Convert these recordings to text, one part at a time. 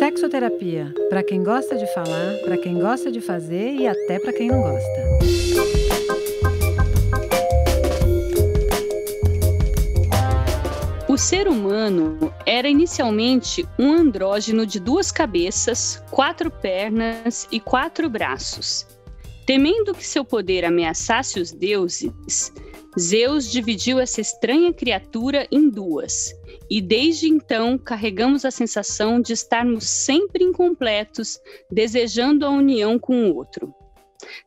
Sexoterapia, para quem gosta de falar, para quem gosta de fazer e até para quem não gosta. O ser humano era inicialmente um andrógeno de duas cabeças, quatro pernas e quatro braços. Temendo que seu poder ameaçasse os deuses, Zeus dividiu essa estranha criatura em duas e desde então carregamos a sensação de estarmos sempre incompletos, desejando a união com o outro.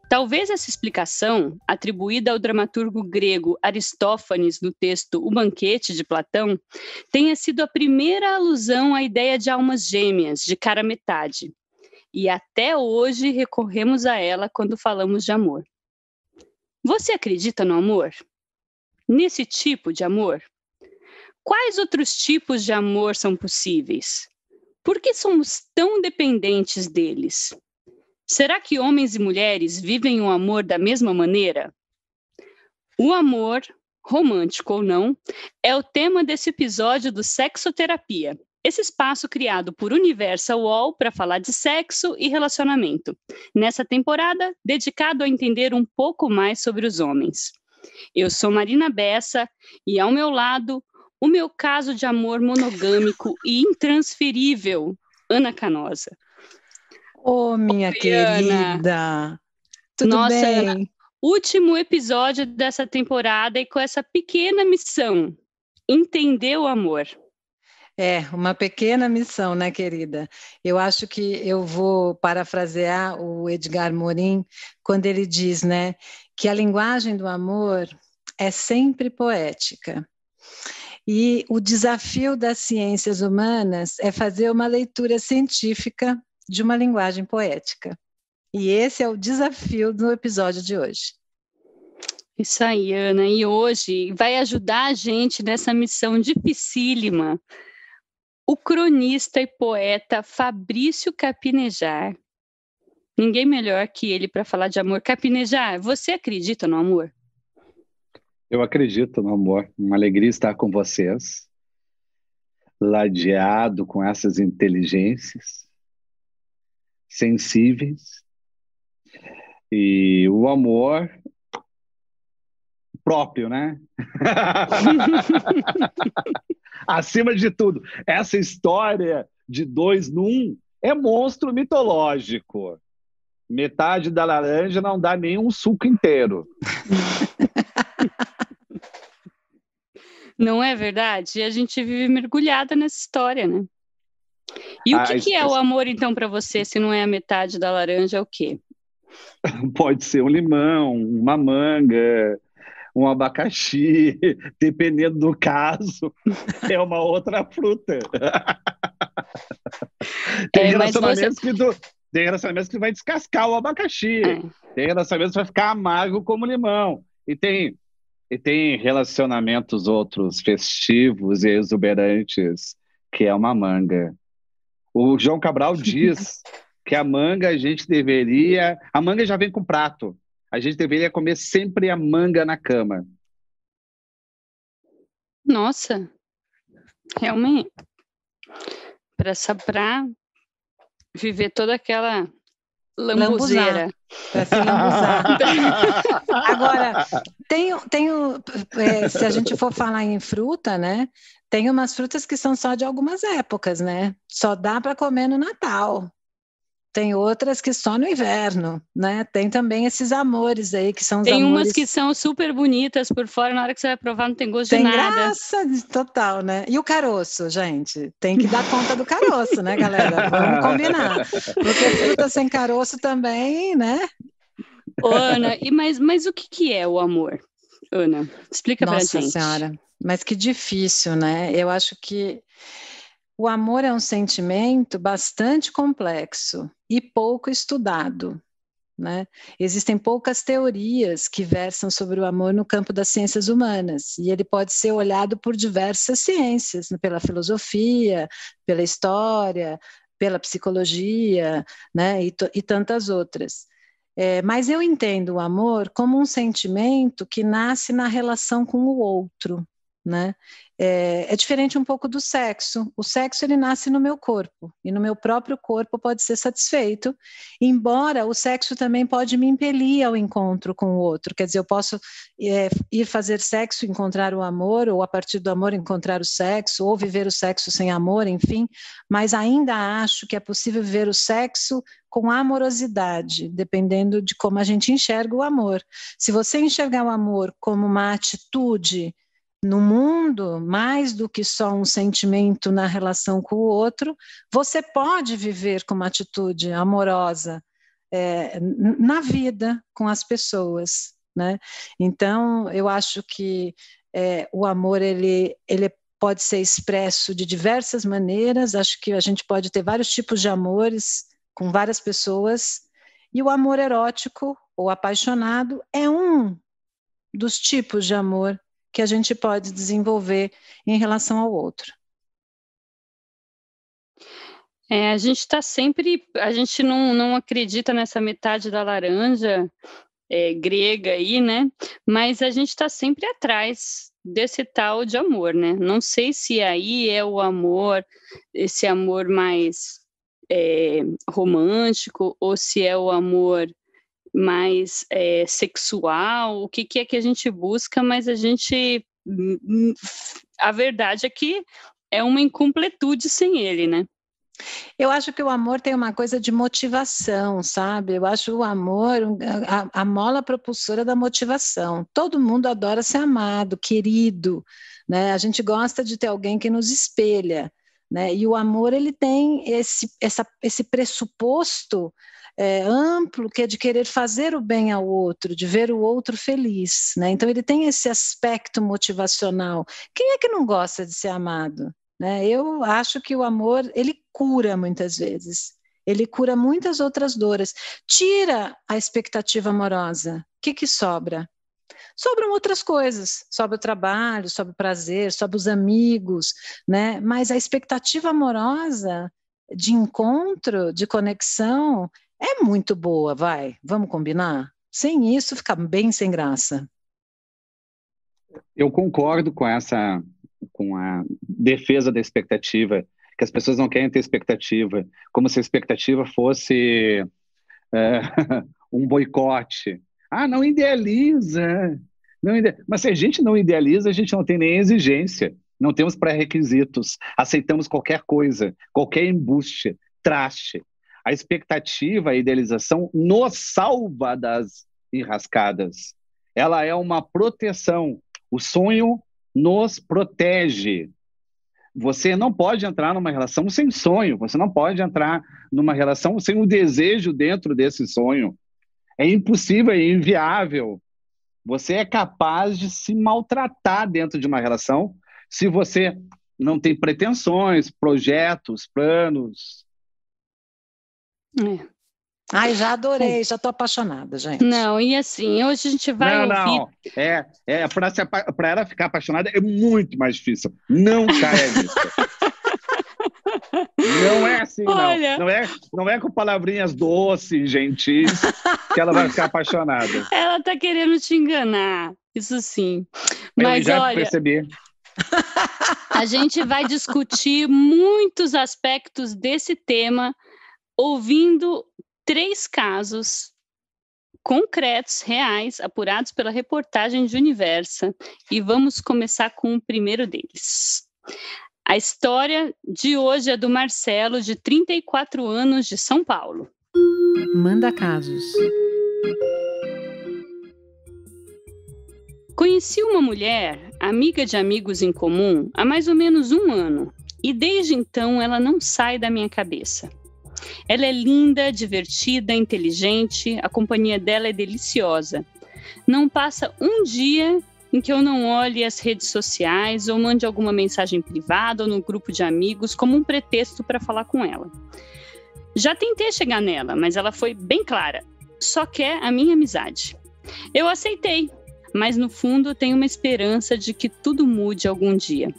Talvez essa explicação, atribuída ao dramaturgo grego Aristófanes no texto O Banquete de Platão, tenha sido a primeira alusão à ideia de almas gêmeas, de cara metade. E até hoje recorremos a ela quando falamos de amor. Você acredita no amor? Nesse tipo de amor? Quais outros tipos de amor são possíveis? Por que somos tão dependentes deles? Será que homens e mulheres vivem o amor da mesma maneira? O amor, romântico ou não, é o tema desse episódio do Sexoterapia, esse espaço criado por Universal UOL para falar de sexo e relacionamento, nessa temporada dedicado a entender um pouco mais sobre os homens. Eu sou Marina Bessa e ao meu lado o meu caso de amor monogâmico e intransferível, Ana Canosa. Ô, oh, minha Oi, querida! Ana. Tudo Nossa, bem? Ana, último episódio dessa temporada e com essa pequena missão: entender o amor. É, uma pequena missão, né, querida? Eu acho que eu vou parafrasear o Edgar Morin quando ele diz, né, que a linguagem do amor é sempre poética. E o desafio das ciências humanas é fazer uma leitura científica de uma linguagem poética. E esse é o desafio do episódio de hoje. Isso aí, Ana. E hoje vai ajudar a gente nessa missão dificílima o cronista e poeta Fabrício Capinejar. Ninguém melhor que ele para falar de amor. Capinejar, você acredita no amor? Eu acredito, meu amor. Uma alegria estar com vocês, ladeado com essas inteligências sensíveis. E o amor próprio, né? Acima de tudo, essa história de dois num é monstro mitológico. Metade da laranja não dá nem um suco inteiro. Não é verdade? E a gente vive mergulhada nessa história, né? E o ah, que, que, é o amor, então, para você, se não é a metade da laranja, é o quê? Pode ser um limão, uma manga, um abacaxi, dependendo do caso, é uma outra fruta. tem, é, relacionamentos você... que do... tem relacionamentos que vai descascar o abacaxi, é. tem relacionamentos que vai ficar amargo como limão, e tem e tem relacionamentos outros festivos e exuberantes, que é uma manga. O João Cabral diz que a manga a gente deveria. A manga já vem com prato. A gente deveria comer sempre a manga na cama. Nossa, realmente. Para viver toda aquela Lambuzeira. Para tá assim, Agora, tem, tem é, se a gente for falar em fruta, né? Tem umas frutas que são só de algumas épocas, né? Só dá para comer no Natal. Tem outras que só no inverno, né? Tem também esses amores aí que são tem amores... umas que são super bonitas por fora, na hora que você vai provar não tem gosto tem de nada. Graça total, né? E o caroço, gente, tem que dar conta do caroço, né, galera? Vamos combinar. Porque fruta sem caroço também, né? Ô, Ana, e mas, mas o que, que é o amor? Ana, explica para pra gente. Nossa senhora, mas que difícil, né? Eu acho que o amor é um sentimento bastante complexo e pouco estudado. Né? Existem poucas teorias que versam sobre o amor no campo das ciências humanas, e ele pode ser olhado por diversas ciências, pela filosofia, pela história, pela psicologia né? e, e tantas outras. É, mas eu entendo o amor como um sentimento que nasce na relação com o outro, né? É, é, diferente um pouco do sexo. O sexo ele nasce no meu corpo e no meu próprio corpo pode ser satisfeito, embora o sexo também pode me impelir ao encontro com o outro. Quer dizer, eu posso é, ir fazer sexo, encontrar o amor, ou a partir do amor encontrar o sexo, ou viver o sexo sem amor, enfim. Mas ainda acho que é possível viver o sexo com amorosidade, dependendo de como a gente enxerga o amor. Se você enxergar o amor como uma atitude no mundo, mais do que só um sentimento na relação com o outro, você pode viver com uma atitude amorosa é, na vida com as pessoas, né? Então, eu acho que é, o amor ele, ele pode ser expresso de diversas maneiras. Acho que a gente pode ter vários tipos de amores com várias pessoas e o amor erótico ou apaixonado é um dos tipos de amor que a gente pode desenvolver em relação ao outro. É, a gente está sempre, a gente não, não acredita nessa metade da laranja é, grega aí, né? Mas a gente está sempre atrás desse tal de amor, né? Não sei se aí é o amor, esse amor mais é, romântico, ou se é o amor mais é, sexual, o que, que é que a gente busca, mas a gente. Hum, hum, a verdade é que é uma incompletude sem ele, né? Eu acho que o amor tem uma coisa de motivação, sabe? Eu acho o amor a, a, mola propulsora da motivação. Todo mundo adora ser amado, querido, né? A gente gosta de ter alguém que nos espelha, né? E o amor ele tem esse, essa, esse pressuposto é, amplo, que é de querer fazer o bem ao outro, de ver o outro feliz. Né? Então, ele tem esse aspecto motivacional. Quem é que não gosta de ser amado? Né? Eu acho que o amor, ele cura muitas vezes. Ele cura muitas outras dores. Tira a expectativa amorosa. O que, que sobra? sobram outras coisas, sobra o trabalho, sobra o prazer, sobra os amigos, né? Mas a expectativa amorosa de encontro, de conexão, é muito boa, vai, vamos combinar? Sem isso, fica bem sem graça. Eu concordo com essa, com a defesa da expectativa, que as pessoas não querem ter expectativa, como se a expectativa fosse é, um boicote. Ah, não idealiza, não ide... Mas se a gente não idealiza, a gente não tem nem exigência, não temos pré-requisitos, aceitamos qualquer coisa, qualquer embuste, traste, a expectativa, a idealização nos salva das enrascadas. Ela é uma proteção. O sonho nos protege. Você não pode entrar numa relação sem sonho, você não pode entrar numa relação sem o um desejo dentro desse sonho. É impossível, é inviável. Você é capaz de se maltratar dentro de uma relação se você não tem pretensões, projetos, planos, é. Ai, já adorei, já estou apaixonada, gente. Não, e assim, hoje a gente vai não, ouvir... Não, é, é para ela ficar apaixonada é muito mais difícil. Não caia nisso. Não é assim, Olha... não. Não é, não é com palavrinhas doces, gentis, que ela vai ficar apaixonada. Ela tá querendo te enganar, isso sim. Mas Eu já olha... percebi. A gente vai discutir muitos aspectos desse tema ouvindo três casos concretos, reais, apurados pela reportagem de Universa, e vamos começar com o primeiro deles. A história de hoje é do Marcelo, de 34 anos, de São Paulo. Manda casos. Conheci uma mulher, amiga de amigos em comum, há mais ou menos um ano, e desde então ela não sai da minha cabeça. Ela é linda, divertida, inteligente, a companhia dela é deliciosa. Não passa um dia em que eu não olhe as redes sociais ou mande alguma mensagem privada ou no grupo de amigos como um pretexto para falar com ela. Já tentei chegar nela, mas ela foi bem clara: só quer a minha amizade. Eu aceitei, mas no fundo tenho uma esperança de que tudo mude algum dia.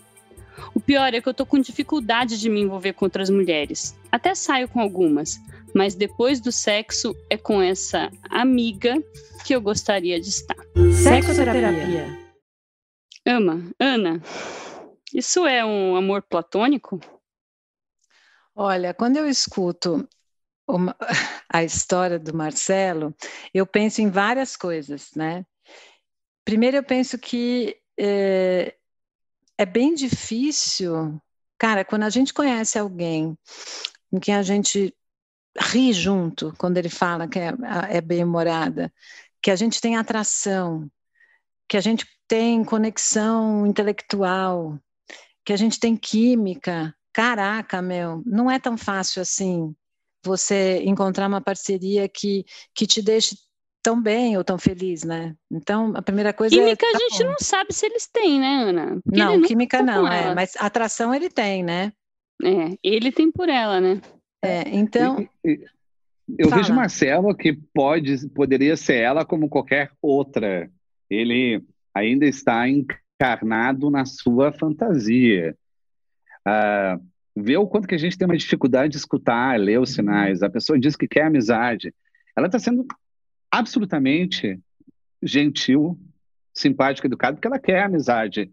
O pior é que eu tô com dificuldade de me envolver com outras mulheres. Até saio com algumas, mas depois do sexo é com essa amiga que eu gostaria de estar. Sexoterapia. Ama, Ana, isso é um amor platônico? Olha, quando eu escuto uma, a história do Marcelo, eu penso em várias coisas, né? Primeiro, eu penso que eh, é bem difícil, cara, quando a gente conhece alguém em quem a gente ri junto quando ele fala que é, é bem-humorada, que a gente tem atração, que a gente tem conexão intelectual, que a gente tem química. Caraca, meu, não é tão fácil assim você encontrar uma parceria que, que te deixe tão bem ou tão feliz, né? Então, a primeira coisa é química é, tá a gente bom. não sabe se eles têm, né, Ana? Porque não, química não, é, mas atração ele tem, né? É, ele tem por ela, né? É, então. Eu Fala. vejo Marcelo que pode, poderia ser ela como qualquer outra. Ele ainda está encarnado na sua fantasia. Ah, vê o quanto que a gente tem uma dificuldade de escutar, ler os uhum. sinais. A pessoa diz que quer amizade. Ela está sendo absolutamente gentil, simpática, educada, porque ela quer amizade.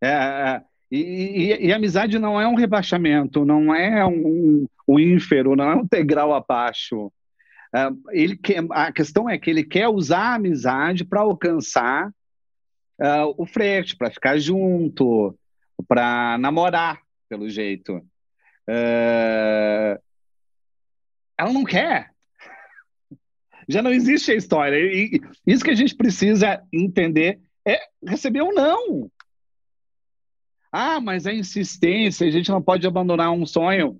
É, é, é, e, e, e, amizade não é um rebaixamento, não é um, um, um ínfero, não é um integral abaixo. É, ele quer, a questão é que ele quer usar a amizade para alcançar uh, o frete, para ficar junto, para namorar, pelo jeito. ela não quer já não existe a história. E isso que a gente precisa entender é receber um não. Ah, mas a insistência, a gente não pode abandonar um sonho.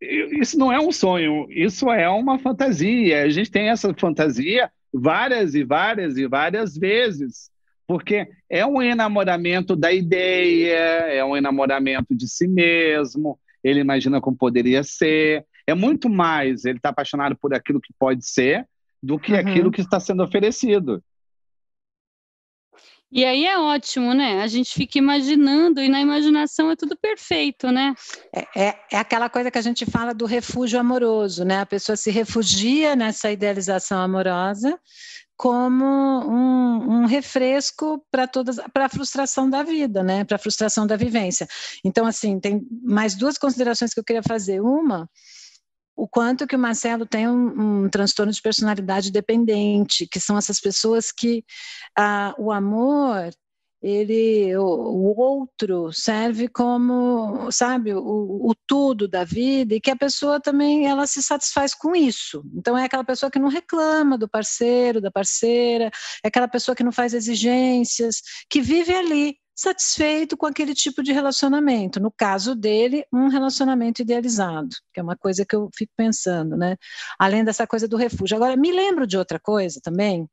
Isso não é um sonho, isso é uma fantasia. A gente tem essa fantasia várias e várias e várias vezes, porque é um enamoramento da ideia, é um enamoramento de si mesmo, ele imagina como poderia ser, é muito mais ele está apaixonado por aquilo que pode ser do que uhum. aquilo que está sendo oferecido. E aí é ótimo, né? A gente fica imaginando e na imaginação é tudo perfeito, né? É, é, é, aquela coisa que a gente fala do refúgio amoroso, né? A pessoa se refugia nessa idealização amorosa como um, um refresco para todas para a frustração da vida, né? Para a frustração da vivência. Então, assim, tem mais duas considerações que eu queria fazer. Uma o quanto que o Marcelo tem um, um transtorno de personalidade dependente, que são essas pessoas que ah, o amor ele o, o, outro serve como sabe o, o, tudo da vida e que a pessoa também ela se satisfaz com isso então é aquela pessoa que não reclama do parceiro da parceira é aquela pessoa que não faz exigências que vive ali satisfeito com aquele tipo de relacionamento. No caso dele, um relacionamento idealizado, que é uma coisa que eu fico pensando, né? Além dessa coisa do refúgio. Agora, me lembro de outra coisa também,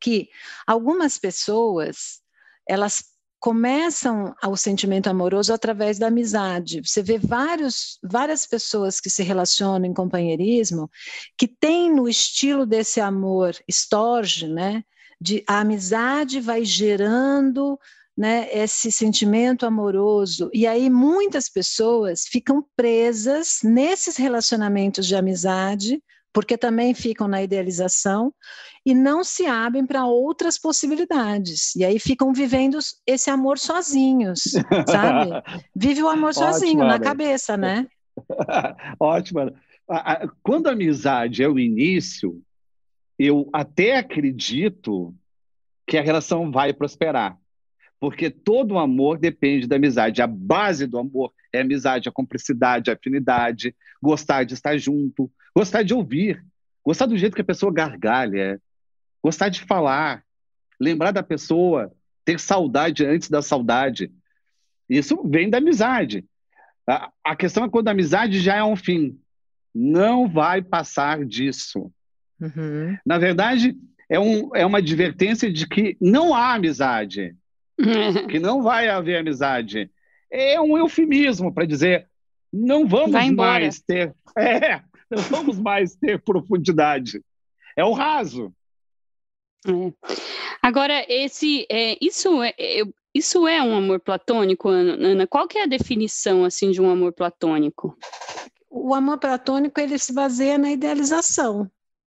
que algumas pessoas, elas começam o sentimento amoroso através da amizade. Você vê vários, várias pessoas que se relacionam em companheirismo que têm no estilo desse amor Storge, né? De, a amizade vai gerando né, esse sentimento amoroso. E aí muitas pessoas ficam presas nesses relacionamentos de amizade, porque também ficam na idealização e não se abrem para outras possibilidades. E aí ficam vivendo esse amor sozinhos, sabe? Vive o amor sozinho, Ótimo, na cabeça, né? Ótimo. Quando a amizade é o início, eu até acredito que a relação vai prosperar porque todo amor depende da amizade. A base do amor é a amizade, a cumplicidade, a afinidade, gostar de estar junto, gostar de ouvir, gostar do jeito que a pessoa gargalha, gostar de falar, lembrar da pessoa, ter saudade antes da saudade. Isso vem da amizade. A questão é quando a amizade já é um fim. Não vai passar disso. Uhum. Na verdade, é, um, é uma advertência de que não há amizade que não vai haver amizade. É um eufemismo para dizer não vamos mais ter, é, não vamos mais ter profundidade. É o raso. É. Agora esse, é, isso é, é isso é um amor platônico, Ana. Qual que é a definição assim de um amor platônico? O amor platônico ele se baseia na idealização,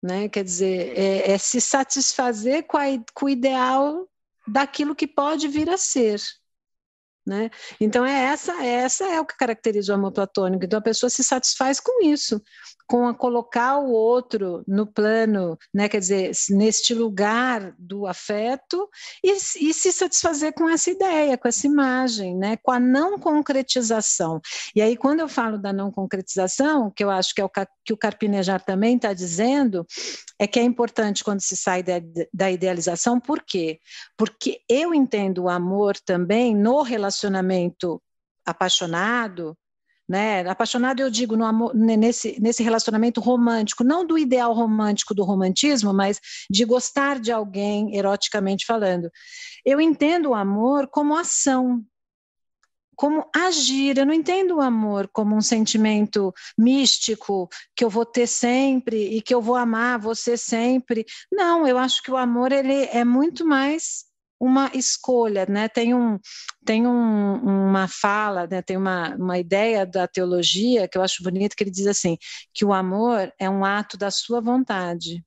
né? Quer dizer, é, é se satisfazer com, a, com o ideal daquilo que pode vir a ser. Né? Então é essa, é essa é o que caracteriza o amor platônico. Então a pessoa se satisfaz com isso, com a colocar o outro no plano, né? Quer dizer, neste lugar do afeto e, e se satisfazer com essa ideia, com essa imagem, né? Com a não concretização. E aí quando eu falo da não concretização, que eu acho que é o que o Carpinejar também está dizendo, é que é importante quando se sai da, da idealização. Por quê? Porque eu entendo o amor também no relacionamento relacionamento apaixonado, né? Apaixonado eu digo no amor, nesse, nesse relacionamento romântico, não do ideal romântico do romantismo, mas de gostar de alguém eroticamente falando. Eu entendo o amor como ação, como agir. Eu não entendo o amor como um sentimento místico que eu vou ter sempre e que eu vou amar você sempre. Não, eu acho que o amor ele é muito mais uma escolha, né? Tem, um, tem um, uma fala, né? tem uma, uma ideia da teologia que eu acho bonita que ele diz assim, que o amor é um ato da sua vontade.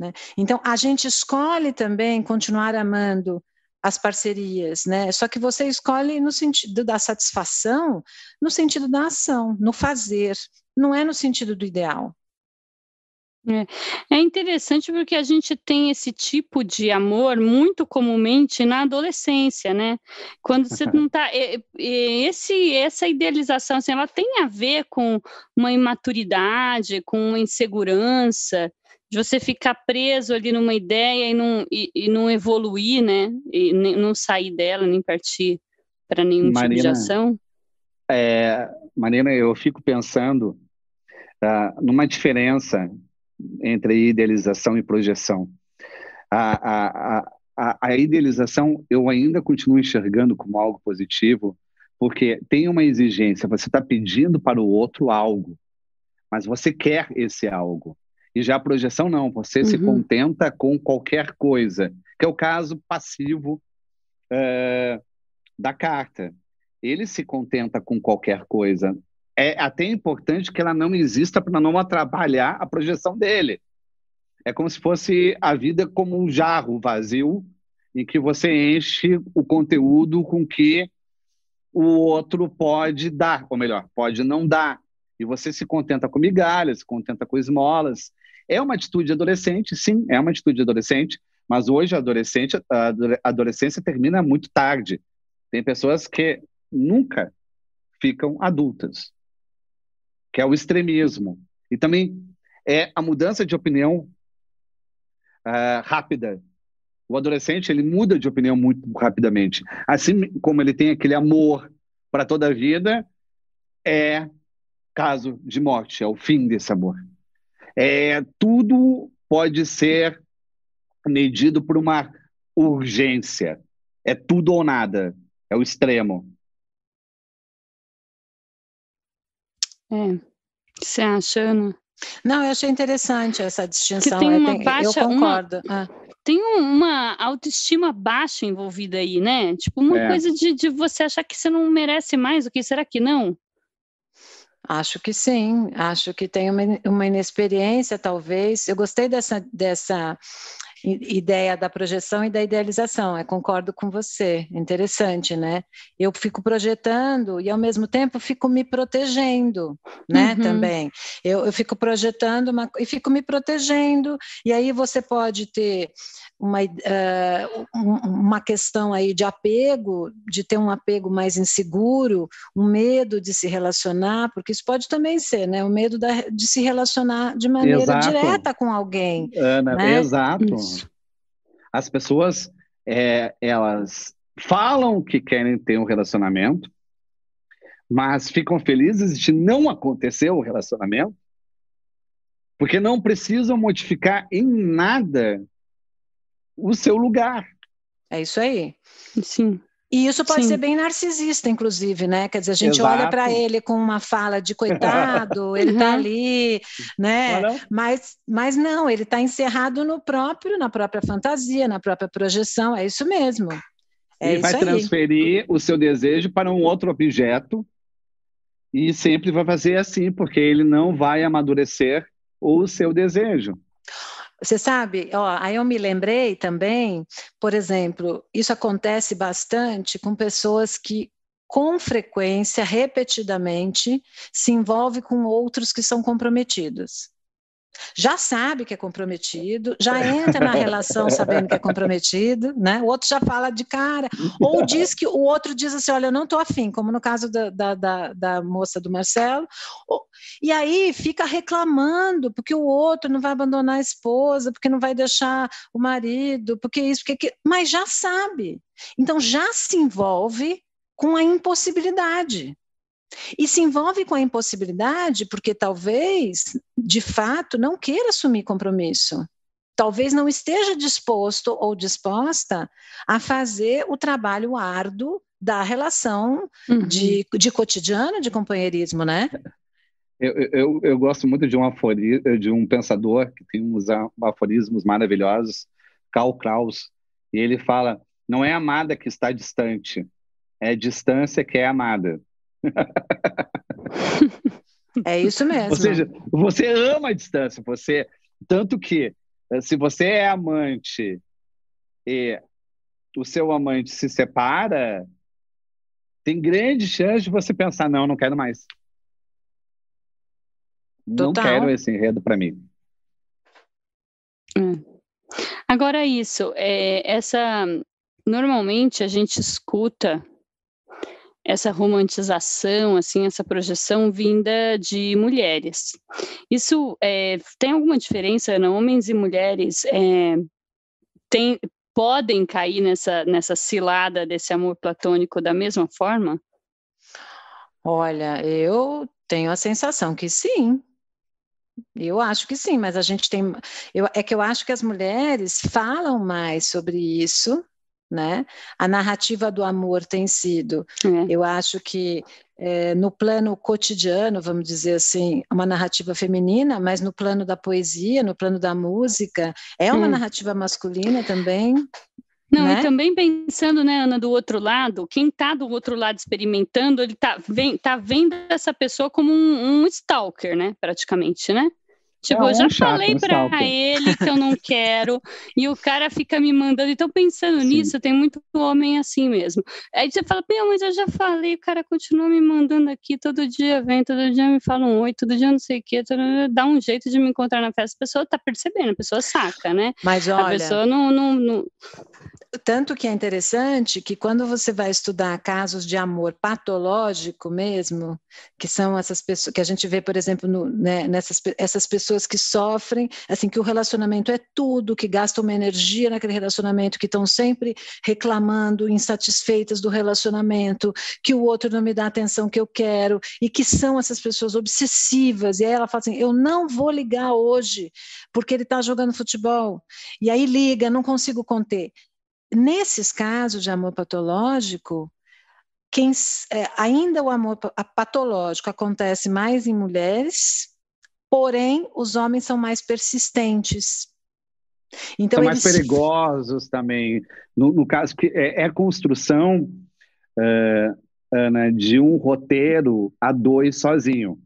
Né? Então, a gente escolhe também continuar amando as parcerias, né? Só que você escolhe no sentido da satisfação, no sentido da ação, no fazer, não é no sentido do ideal. É. é interessante porque a gente tem esse tipo de amor muito comumente na adolescência, né? Quando você não tá. Esse, essa idealização, assim, ela tem a ver com uma imaturidade, com uma insegurança, de você ficar preso ali numa ideia e não, e, e não evoluir, né? E nem, não sair dela, nem partir para nenhum Marina, tipo de ação. É, Marina, eu fico pensando uh, numa diferença entre idealização e projeção. A, a, a, a idealização eu ainda continuo enxergando como algo positivo, porque tem uma exigência, você está pedindo para o outro algo, mas você quer esse algo. E já a projeção não, você uhum. se contenta com qualquer coisa, que é o caso passivo uh, da carta. Ele se contenta com qualquer coisa é até importante que ela não exista para não atrapalhar a projeção dele. É como se fosse a vida como um jarro vazio em que você enche o conteúdo com que o outro pode dar, ou melhor, pode não dar. E você se contenta com migalhas, se contenta com esmolas. É uma atitude adolescente, sim, é uma atitude adolescente, mas hoje a, adolescente, a adolescência termina muito tarde. Tem pessoas que nunca ficam adultas que é o extremismo. E também é a mudança de opinião uh, rápida. O adolescente ele muda de opinião muito rapidamente. Assim como ele tem aquele amor para toda a vida, é caso de morte, é o fim desse amor. É, tudo pode ser medido por uma urgência. É tudo ou nada, é o extremo. É. Você acha, Não, eu achei interessante essa distinção. tem é, uma eu, baixa, eu concordo. Uma, é. ah. Tem uma autoestima baixa envolvida aí, né? Tipo, uma é. coisa de, de você achar que você não merece mais o que será que não? Acho que sim, acho que tem uma, uma inexperiência, talvez. Eu gostei dessa, dessa ideia da projeção e da idealização. Eu é, concordo com você, interessante, né? Eu fico projetando e ao mesmo tempo fico me protegendo, né? Uhum. Também eu, eu, fico projetando uma, e fico me protegendo e aí você pode ter uma uh, uma questão aí de apego, de ter um apego mais inseguro, um medo de se relacionar, porque isso pode também ser, né? O medo da, de se relacionar de maneira exato. direta com alguém. Ana, né? exato. Isso. As pessoas, é, elas falam que querem ter um relacionamento, mas ficam felizes de não acontecer o relacionamento, porque não precisam modificar em nada o seu lugar. É isso aí. Sim. E isso pode Sim. ser bem narcisista, inclusive, né? Quer dizer, a gente Exato. olha para ele com uma fala de coitado, ele está uhum. ali, né? Mas, mas não, ele está encerrado no próprio, na própria fantasia, na própria projeção, é isso mesmo. É ele isso vai aí. transferir o seu desejo para um outro objeto e sempre vai fazer assim, porque ele não vai amadurecer o seu desejo. Você sabe, ó, aí eu me lembrei também, por exemplo, isso acontece bastante com pessoas que com frequência, repetidamente, se envolve com outros que são comprometidos já sabe que é comprometido, já entra na relação sabendo que é comprometido, né? O outro já fala de cara, ou diz que o outro diz assim, olha, eu não estou afim, como no caso da, da, da, da moça do Marcelo, e aí fica reclamando, porque o outro não vai abandonar a esposa, porque não vai deixar o marido, porque isso, porque aquilo, mas já sabe. Então já se envolve com a impossibilidade. E se envolve com a impossibilidade porque talvez, de fato, não queira assumir compromisso. Talvez não esteja disposto ou disposta a fazer o trabalho árduo da relação uhum. de, de cotidiano de companheirismo, né? Eu, eu, eu gosto muito de um, afori, de um pensador que tem uns aforismos maravilhosos, Karl Kraus, e ele fala: não é amada que está distante, é distância que é amada. É isso mesmo. Ou seja, você ama a distância, você tanto que eh, se você é amante e o seu amante se separa, tem grande chance de você pensar não, não quero mais. Total. Não quero esse enredo para mim. Hum. Agora é isso, é, essa normalmente a gente escuta essa romantização, assim, essa projeção vinda de mulheres. Isso é, tem alguma diferença, não? Homens e mulheres é, tem, podem cair nessa, nessa cilada desse amor platônico da mesma forma? Olha, eu tenho a sensação que sim, eu acho que sim, mas a gente tem. Eu, é que eu acho que as mulheres falam mais sobre isso né? A narrativa do amor tem sido, é. eu acho que é, no plano cotidiano, vamos dizer assim, uma narrativa feminina, mas no plano da poesia, no plano da música, é uma hum. narrativa masculina também. Não, né? e também pensando, né, Ana, do outro lado, quem está do outro lado experimentando, ele está vem, tá vendo essa pessoa como um, um stalker, né, praticamente, né? Tipo, é, eu já é falei para ele que eu não quero, e o cara fica me mandando. Então, pensando Sim. nisso, tem muito homem assim mesmo. Aí você fala, meu, mas eu já falei, o cara continua me mandando aqui, todo dia vem, todo dia me fala um oi, todo dia não sei o quê, todo... dá um jeito de me encontrar na festa. A pessoa tá percebendo, a pessoa saca, né? Mas olha. A pessoa não... não, não... Tanto que é interessante que quando você vai estudar casos de amor patológico mesmo, que são essas pessoas, que a gente vê, por exemplo, no, né, nessas essas pessoas pessoas que sofrem, assim, que o relacionamento é tudo, que gastam uma energia naquele relacionamento, que estão sempre reclamando, insatisfeitas do relacionamento, que o outro não me dá a atenção que eu quero, e que são essas pessoas obsessivas. E aí ela fala assim: eu não vou ligar hoje, porque ele está jogando futebol. E aí liga, não consigo conter. Nesses casos de amor patológico, quem, é, ainda o amor patológico acontece mais em mulheres Porém, os homens são mais persistentes. Então, são mais eles... perigosos também. No, no caso, que é, é a construção, uh, Ana, de um roteiro a dois sozinho.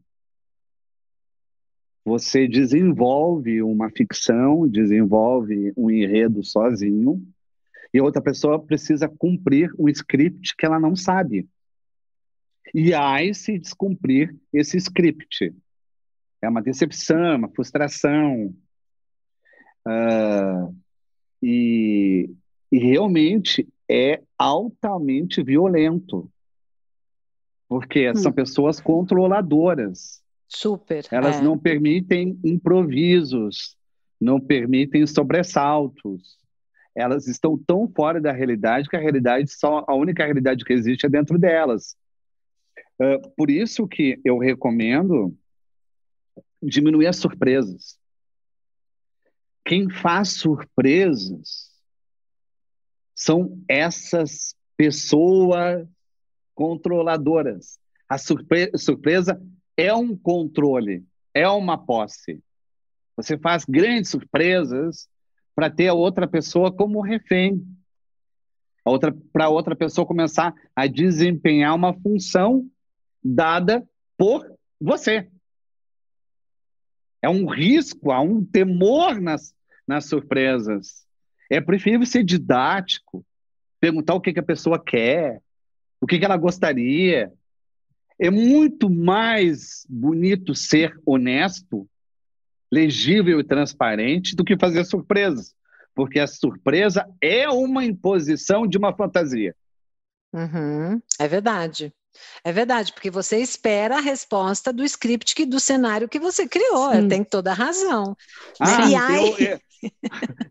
Você desenvolve uma ficção, desenvolve um enredo sozinho, e outra pessoa precisa cumprir um script que ela não sabe. E aí se descumprir esse script é uma decepção, uma frustração. Uh, e, e realmente é altamente violento, porque hum. são pessoas controladoras. Super. Elas é. não permitem improvisos, não permitem sobressaltos. Elas estão tão fora da realidade que a realidade só a única realidade que existe é dentro delas. Uh, por isso que eu recomendo diminuir as surpresas. Quem faz surpresas são essas pessoas controladoras. A surpre surpresa é um controle, é uma posse. Você faz grandes surpresas para ter a outra pessoa como refém, para outra pessoa começar a desempenhar uma função dada por você. É um risco, há um temor nas, nas surpresas. É preferível ser didático, perguntar o que, que a pessoa quer, o que, que ela gostaria. É muito mais bonito ser honesto, legível e transparente do que fazer surpresas, porque a surpresa é uma imposição de uma fantasia. Uhum, é verdade. É verdade, porque você espera a resposta do script que, do cenário que você criou. Sim. Tem toda a razão. Ah, aí... eu,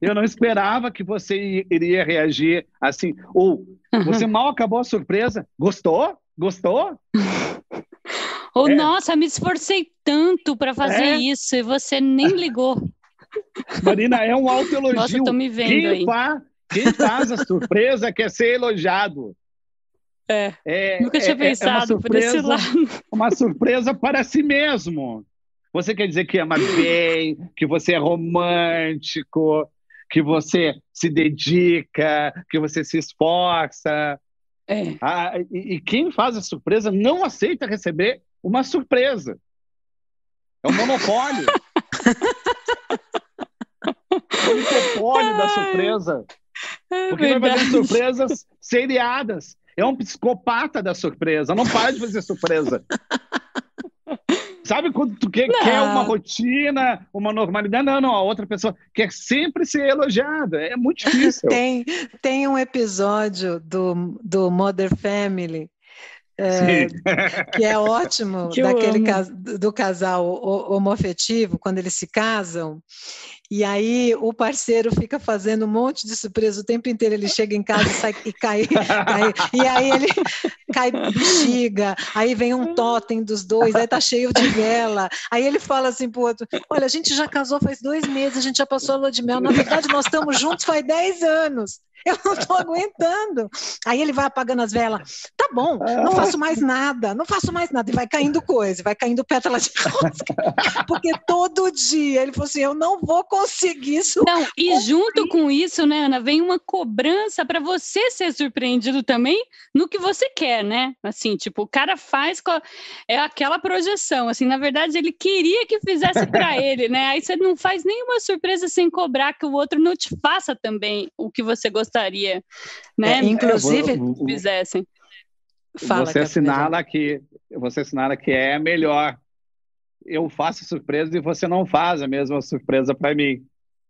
eu, não esperava que você iria reagir assim. Ou você mal acabou a surpresa. Gostou? Gostou? Ou, é. nossa, me esforcei tanto para fazer é. isso e você nem ligou. Marina, é um autoelogio. Nossa, eu tô me vendo quem aí. quem faz a surpresa quer ser elogiado. É, é nunca tinha é, é, é pensado é surpresa, por esse lado. Uma surpresa para si mesmo. Você quer dizer que ama bem, que você é romântico, que você se dedica, que você se esforça. É. Ah, e, e, quem faz a surpresa não aceita receber uma surpresa. É um monopólio. o é monopólio da surpresa. Porque vai fazer surpresas seriadas. É um psicopata da surpresa, não para de fazer surpresa. Sabe quando tu quer, quer, uma rotina, uma normalidade? Não, não, a outra pessoa quer sempre ser elogiada. É muito difícil. tem, tem um episódio do, do Mother Family é, que é ótimo, que daquele cas, do casal homofetivo quando eles se casam, e aí o parceiro fica fazendo um monte de surpresa o tempo inteiro, ele chega em casa sai, e cai, cai, e aí ele cai bexiga, aí vem um totem dos dois, aí tá cheio de vela, aí ele fala assim pro outro, olha, a gente já casou faz dois meses, a gente já passou a lua de mel, na verdade nós estamos juntos faz dez anos. eu não estou aguentando. Aí ele vai apagando as velas. Tá bom, não é. faço mais nada, não faço mais nada. E vai caindo coisa, vai caindo pétala de rosa. Porque todo dia ele falou assim: eu não vou conseguir isso. Não, e cumprir. junto com isso, né, Ana, vem uma cobrança para você ser surpreendido também no que você quer, né? Assim, tipo, o cara faz co... é aquela projeção. Assim, na verdade, ele queria que fizesse para ele, né? Aí você não faz nenhuma surpresa sem cobrar que o outro não te faça também o que você gostaria gostaria, né? É, inclusive, vou, fizessem. Fala, você assinala que você assinala que é melhor. Eu faço surpresa e você não faz a mesma surpresa para mim.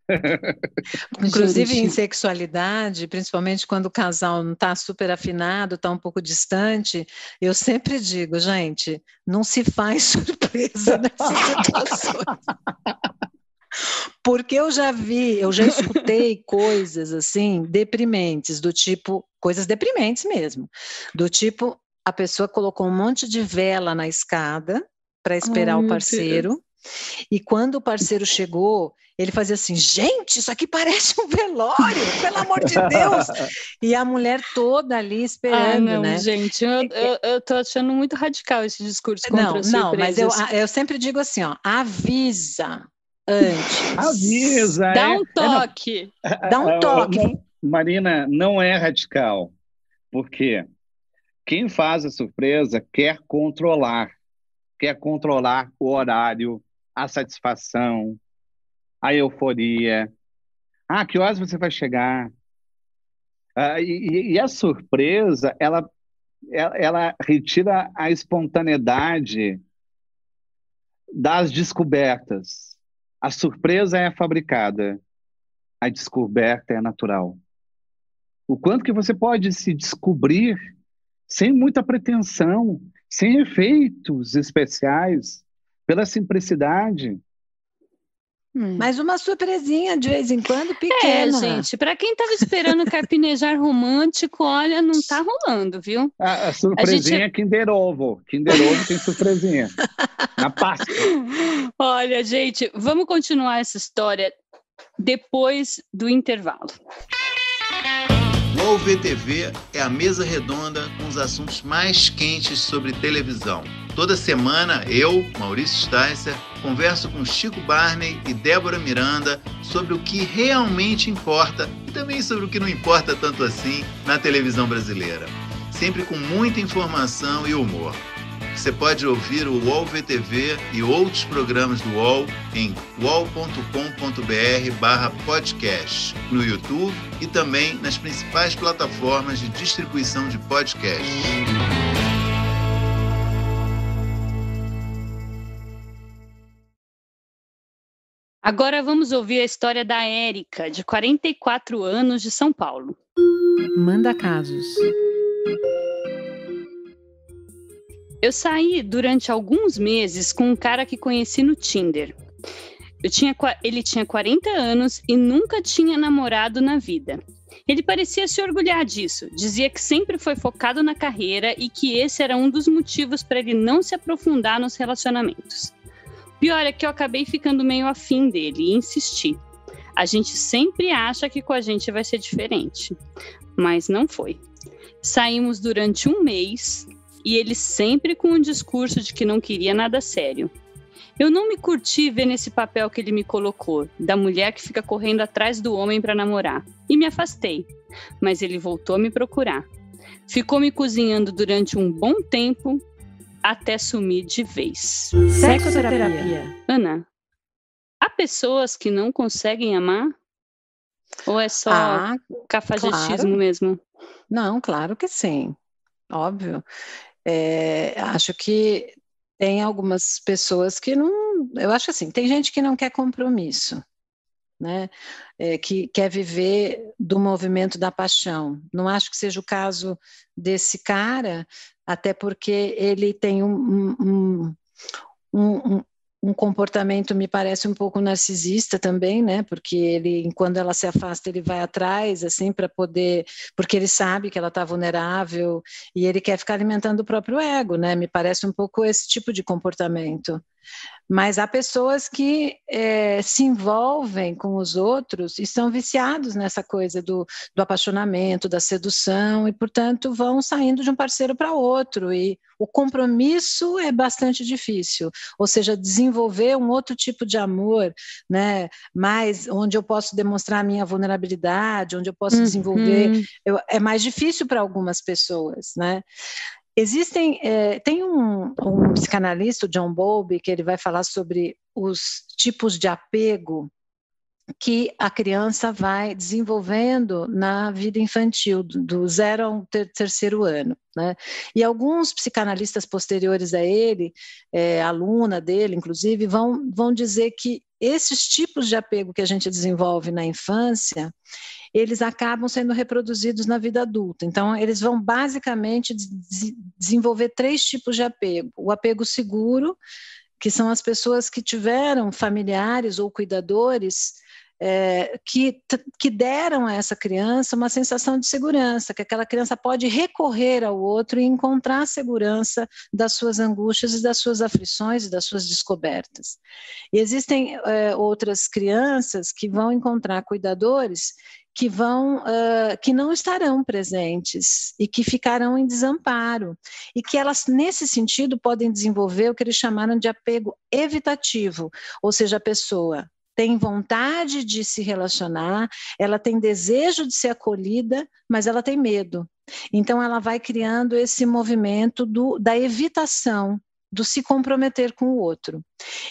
Inclusive em sexualidade, principalmente quando o casal não está super afinado, está um pouco distante, eu sempre digo, gente, não se faz surpresa nessas situações. Porque eu já vi, eu já escutei coisas assim deprimentes, do tipo, coisas deprimentes mesmo, do tipo, a pessoa colocou um monte de vela na escada para esperar o parceiro. E quando o parceiro chegou, ele fazia assim: gente, isso aqui parece um velório, pelo amor de Deus! E a mulher toda ali esperando, ah, não, né? Gente, eu, eu, eu, tô achando muito radical esse discurso contra Não, não, mas eu, eu sempre digo assim: ó, avisa antes. Avisa. Dá é. um é, toque. É, Dá um é, toque. Marina, não é radical. Por quê? Quem faz a surpresa quer controlar. Quer controlar o horário, a satisfação, a euforia. Ah, que horas você vai chegar? Ah, e, e, a surpresa, ela, ela, ela retira a espontaneidade das descobertas. A surpresa é fabricada, a descoberta é natural. O quanto que você pode se descobrir sem muita pretensão, sem efeitos especiais, pela simplicidade, Hum. Mas uma surpresinha de vez em quando, é, pequena. É, gente, para quem estava esperando carpinejar romântico, olha, não está rolando, viu? A, a surpresinha a gente... é Kinder Ovo. Kinder Ovo tem surpresinha. Na Páscoa. Olha, gente, vamos continuar essa história depois do intervalo. O VTV é a mesa redonda com os assuntos mais quentes sobre televisão Toda semana eu, Maurício Sticer, converso com Chico Barney e Débora Miranda sobre o que realmente importa e também sobre o que não importa tanto assim na televisão brasileira. Sempre com muita informação e humor. Você pode ouvir o UOL VTV e outros programas do UOL em uol.com.br podcast, no YouTube e também nas principais plataformas de distribuição de podcasts. Agora vamos ouvir a história da Érica, de 44 anos, de São Paulo. Manda casos. Eu saí durante alguns meses com um cara que conheci no Tinder. Tinha, ele tinha 40 anos e nunca tinha namorado na vida. Ele parecia se orgulhar disso, dizia que sempre foi focado na carreira e que esse era um dos motivos para ele não se aprofundar nos relacionamentos. Pior é que eu acabei ficando meio afim dele e insisti. A gente sempre acha que com a gente vai ser diferente, mas não foi. Saímos durante um mês e ele sempre com um discurso de que não queria nada sério. Eu não me curti ver nesse papel que ele me colocou, da mulher que fica correndo atrás do homem para namorar, e me afastei. Mas ele voltou a me procurar. Ficou me cozinhando durante um bom tempo até sumir de vez. Sexoterapia. Ana, há pessoas que não conseguem amar? Ou é só ah, cafajetismo claro. mesmo? Não, claro que sim. Óbvio. É, acho que tem algumas pessoas que não. Eu acho assim, tem gente que não quer compromisso, né? É, que quer viver do movimento da paixão. Não acho que seja o caso desse cara, até porque ele tem um, um, um, um, comportamento, me parece, um pouco narcisista também, né? Porque ele, quando ela se afasta, ele vai atrás, assim, para poder. Porque ele sabe que ela está vulnerável e ele quer ficar alimentando o próprio ego, né? Me parece um pouco esse tipo de comportamento. Mas há pessoas que é, se envolvem com os outros e são viciados nessa coisa do, do apaixonamento, da sedução, e, portanto, vão saindo de um parceiro para outro. E o compromisso é bastante difícil. Ou seja, desenvolver um outro tipo de amor, né? Mas onde eu posso demonstrar a minha vulnerabilidade, onde eu posso uhum. desenvolver. Eu, é mais difícil para algumas pessoas, né? Existem, é, tem um, um psicanalista, o John Bowlby, que ele vai falar sobre os tipos de apego que a criança vai desenvolvendo na vida infantil, do zero ao ter terceiro ano. Né? E alguns psicanalistas posteriores a ele, é, aluna dele, inclusive, vão, vão dizer que esses tipos de apego que a gente desenvolve na infância, eles acabam sendo reproduzidos na vida adulta. Então, eles vão basicamente desenvolver três tipos de apego: o apego seguro, que são as pessoas que tiveram familiares ou cuidadores é, que, que deram a essa criança uma sensação de segurança, que aquela criança pode recorrer ao outro e encontrar segurança das suas angústias e das suas aflições e das suas descobertas. E existem é, outras crianças que vão encontrar cuidadores que vão uh, que não estarão presentes e que ficarão em desamparo e que elas nesse sentido podem desenvolver o que eles chamaram de apego evitativo, ou seja, a pessoa tem vontade de se relacionar, ela tem desejo de ser acolhida, mas ela tem medo. Então, ela vai criando esse movimento do, da evitação, do se comprometer com o outro.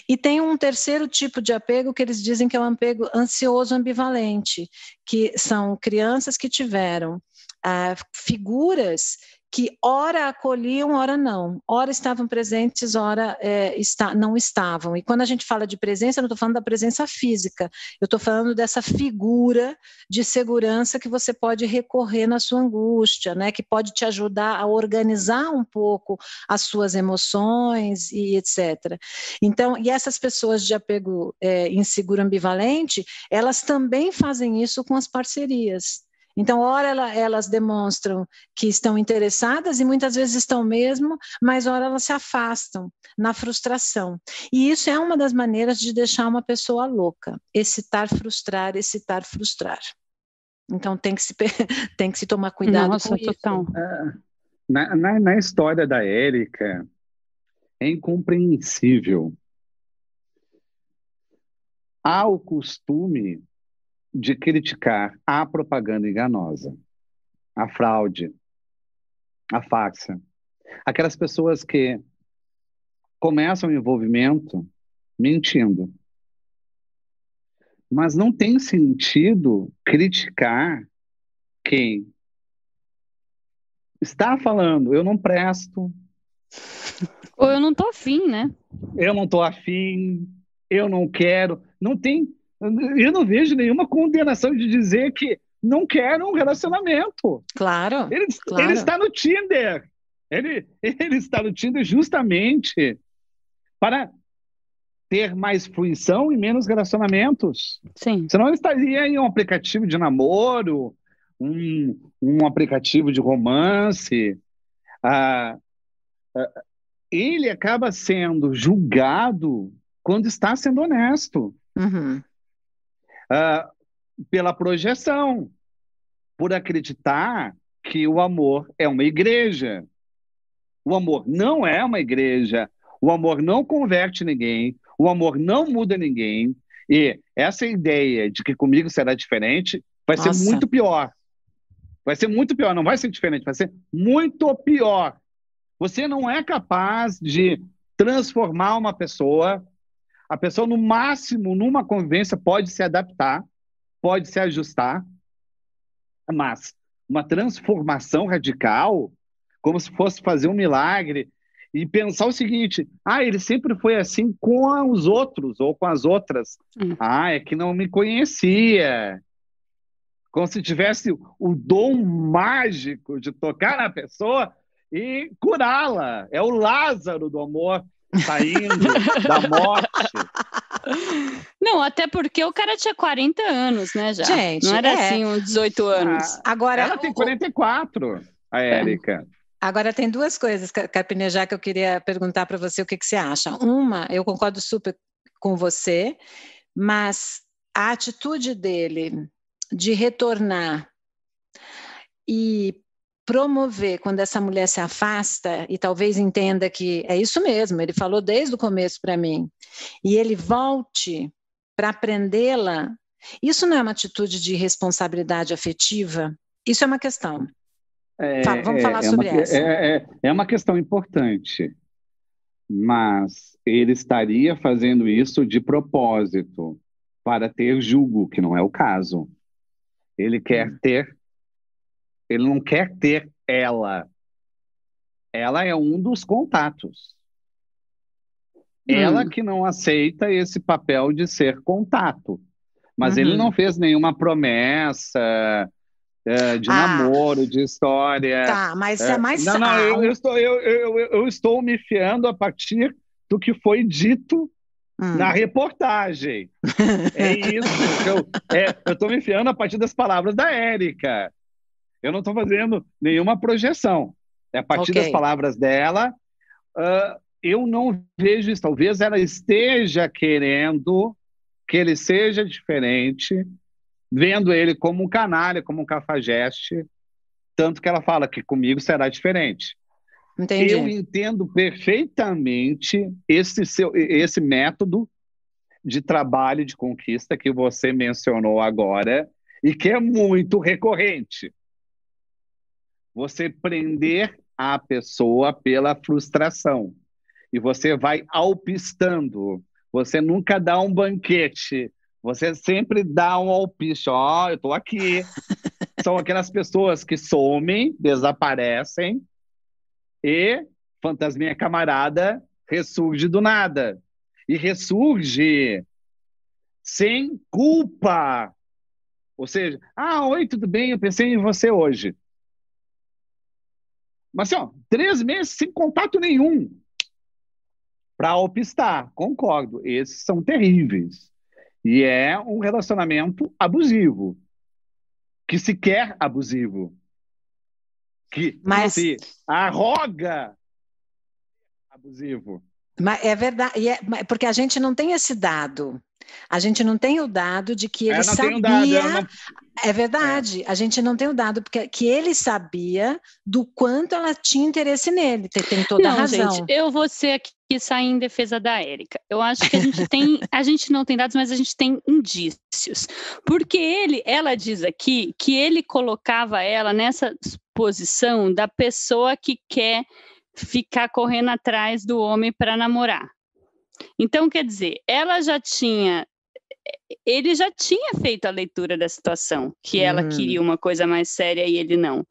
E tem um terceiro tipo de apego que eles dizem que é o um apego ansioso ambivalente, que são crianças que tiveram ah, figuras que ora acolhiam, ora não, ora estavam presentes, ora é, está, não estavam. E quando a gente fala de presença, eu não estou falando da presença física, eu estou falando dessa figura de segurança que você pode recorrer na sua angústia, né, que pode te ajudar a organizar um pouco as suas emoções e etc. Então, e essas pessoas de apego é, inseguro ambivalente, elas também fazem isso com as parcerias. Então, ora ela, elas demonstram que estão interessadas, e muitas vezes estão mesmo, mas ora elas se afastam na frustração. E isso é uma das maneiras de deixar uma pessoa louca: excitar, frustrar, excitar, frustrar. Então, tem que se, tem que se tomar cuidado Nossa, com isso. É, na, na, na história da Érica, é incompreensível. Há o costume de criticar a propaganda enganosa, a fraude, a farsa, Aquelas pessoas que começam o envolvimento mentindo. Mas não tem sentido criticar quem está falando, eu não presto. Ou eu não tô afim, né? Eu não tô afim, eu não quero. Não tem eu não vejo nenhuma condenação de dizer que não quer um relacionamento. Claro ele, claro. ele, está no Tinder. Ele, ele está no Tinder justamente para ter mais fruição e menos relacionamentos. Sim. Senão ele estaria em um aplicativo de namoro, um, um aplicativo de romance. Ah, ah, ele acaba sendo julgado quando está sendo honesto. Uhum. Ah, pela projeção, por acreditar que o amor é uma igreja. O amor não é uma igreja. O amor não converte ninguém. O amor não muda ninguém. E essa ideia de que comigo será diferente vai Nossa. ser muito pior. Vai ser muito pior, não vai ser diferente, vai ser muito pior. Você não é capaz de transformar uma pessoa a pessoa, no máximo, numa convivência, pode se adaptar, pode se ajustar, mas uma transformação radical, como se fosse fazer um milagre, e pensar o seguinte: ah, ele sempre foi assim com os outros ou com as outras. Hum. Ah, é que não me conhecia. Como se tivesse o dom mágico de tocar na pessoa e curá-la. É o Lázaro do amor saindo da morte. Não, até porque o cara tinha 40 anos, né, já. Gente, não era é. assim, uns 18 ah, anos. Ah, agora Ela tem 44, a Érica. É. Agora tem duas coisas, Carpinejar, que eu queria perguntar para você o que, que você acha. Uma, eu concordo super com você, mas a atitude dele de retornar e promover quando essa mulher se afasta e talvez entenda que é isso mesmo, ele falou desde o começo para mim, e ele volte para aprendê-la, isso não é uma atitude de responsabilidade afetiva? Isso é uma questão. É, Fala, vamos é, falar é sobre uma, essa. É, é, é uma questão importante, mas ele estaria fazendo isso de propósito para ter julgo, que não é o caso. Ele quer hum. ter ele não quer ter ela. Ela é um dos contatos. Hum. Ela que não aceita esse papel de ser contato. Mas uhum. ele não fez nenhuma promessa eh, de ah, namoro, de história. Tá, mas é, eh, mais. Não, não, eu, eu ah, estou, eu, eu, eu, estou me fiando a partir do que foi dito hum. na reportagem. é isso. eu é, estou me fiando a partir das palavras da Érica. Eu não estou fazendo nenhuma projeção. É a partir okay. das palavras dela. Uh, eu não vejo isso. Talvez ela esteja querendo que ele seja diferente, vendo ele como um canalha, como um cafajeste, tanto que ela fala que comigo será diferente. Entendi. Eu entendo perfeitamente esse, seu, esse método de trabalho de conquista que você mencionou agora e que é muito recorrente você prender a pessoa pela frustração. E você vai alpistando. Você nunca dá um banquete. Você sempre dá um alpiste. Ó, oh, eu tô aqui. São aquelas pessoas que somem, desaparecem e fantasminha camarada ressurge do nada. E ressurge sem culpa. Ou seja, ah, oi, tudo bem, eu pensei em você hoje. Mas assim, ó, três meses sem contato nenhum para optar, concordo. Esses são terríveis. E é um relacionamento abusivo, que sequer abusivo, que Mas... se arroga abusivo. Mas é verdade, é, porque a gente não tem esse dado. A gente não tem o dado de que é, ele sabia. Dado, não... É verdade, é. a gente não tem o dado porque que ele sabia do quanto ela tinha interesse nele. Tem, toda não, a razão. Gente, eu vou ser aqui sair em defesa da Érica. Eu acho que a gente tem, a gente não tem dados, mas a gente tem indícios. Porque ele, ela diz aqui que ele colocava ela nessa posição da pessoa que quer ficar correndo atrás do homem para namorar. Então, quer dizer, ela já tinha. Ele já tinha feito a leitura da situação, que hum. ela queria uma coisa mais séria e ele não.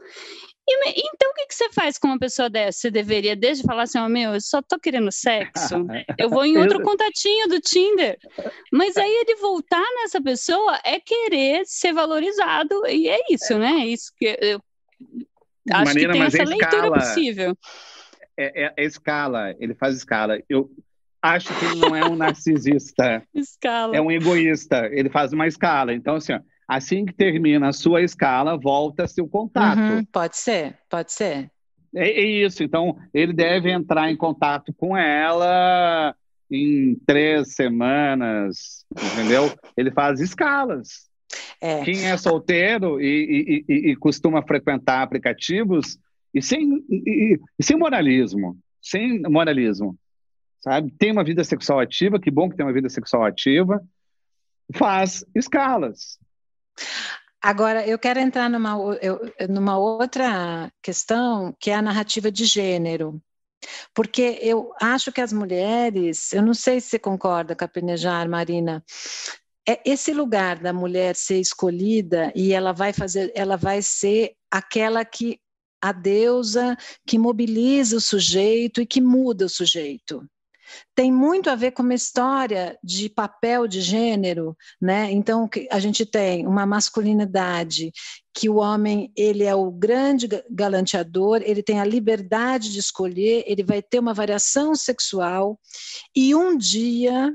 E, então, o que, que, você faz com uma pessoa dessa? Você deveria desde falar assim, oh, meu, eu só tô querendo sexo, eu vou em outro contatinho do Tinder. Mas aí ele voltar nessa pessoa é querer ser valorizado, e é isso, é. né? É isso que eu acho que tem essa leitura possível. É, é, é, escala, ele faz escala. Eu, acho que ele não é um narcisista. escala. É um egoísta. Ele faz uma escala. Então, assim, ó, assim que termina a sua escala, volta-se o contato. Uhum, pode ser, pode ser. É, é, isso. Então, ele deve entrar em contato com ela em três semanas, entendeu? Ele faz escalas. É. Quem é solteiro e, e, e, e, costuma frequentar aplicativos e sem, e, sem moralismo, sem moralismo sabe? Tem uma vida sexual ativa, que bom que tem uma vida sexual ativa, faz escalas. Agora, eu quero entrar numa, numa outra questão, que é a narrativa de gênero. Porque eu acho que as mulheres, eu não sei se você concorda, Capinejar, Marina, é esse lugar da mulher ser escolhida e ela vai fazer, ela vai ser aquela que a deusa que mobiliza o sujeito e que muda o sujeito tem muito a ver com uma história de papel de gênero, né? Então a gente tem uma masculinidade que o homem ele é o grande galanteador, ele tem a liberdade de escolher, ele vai ter uma variação sexual e um dia,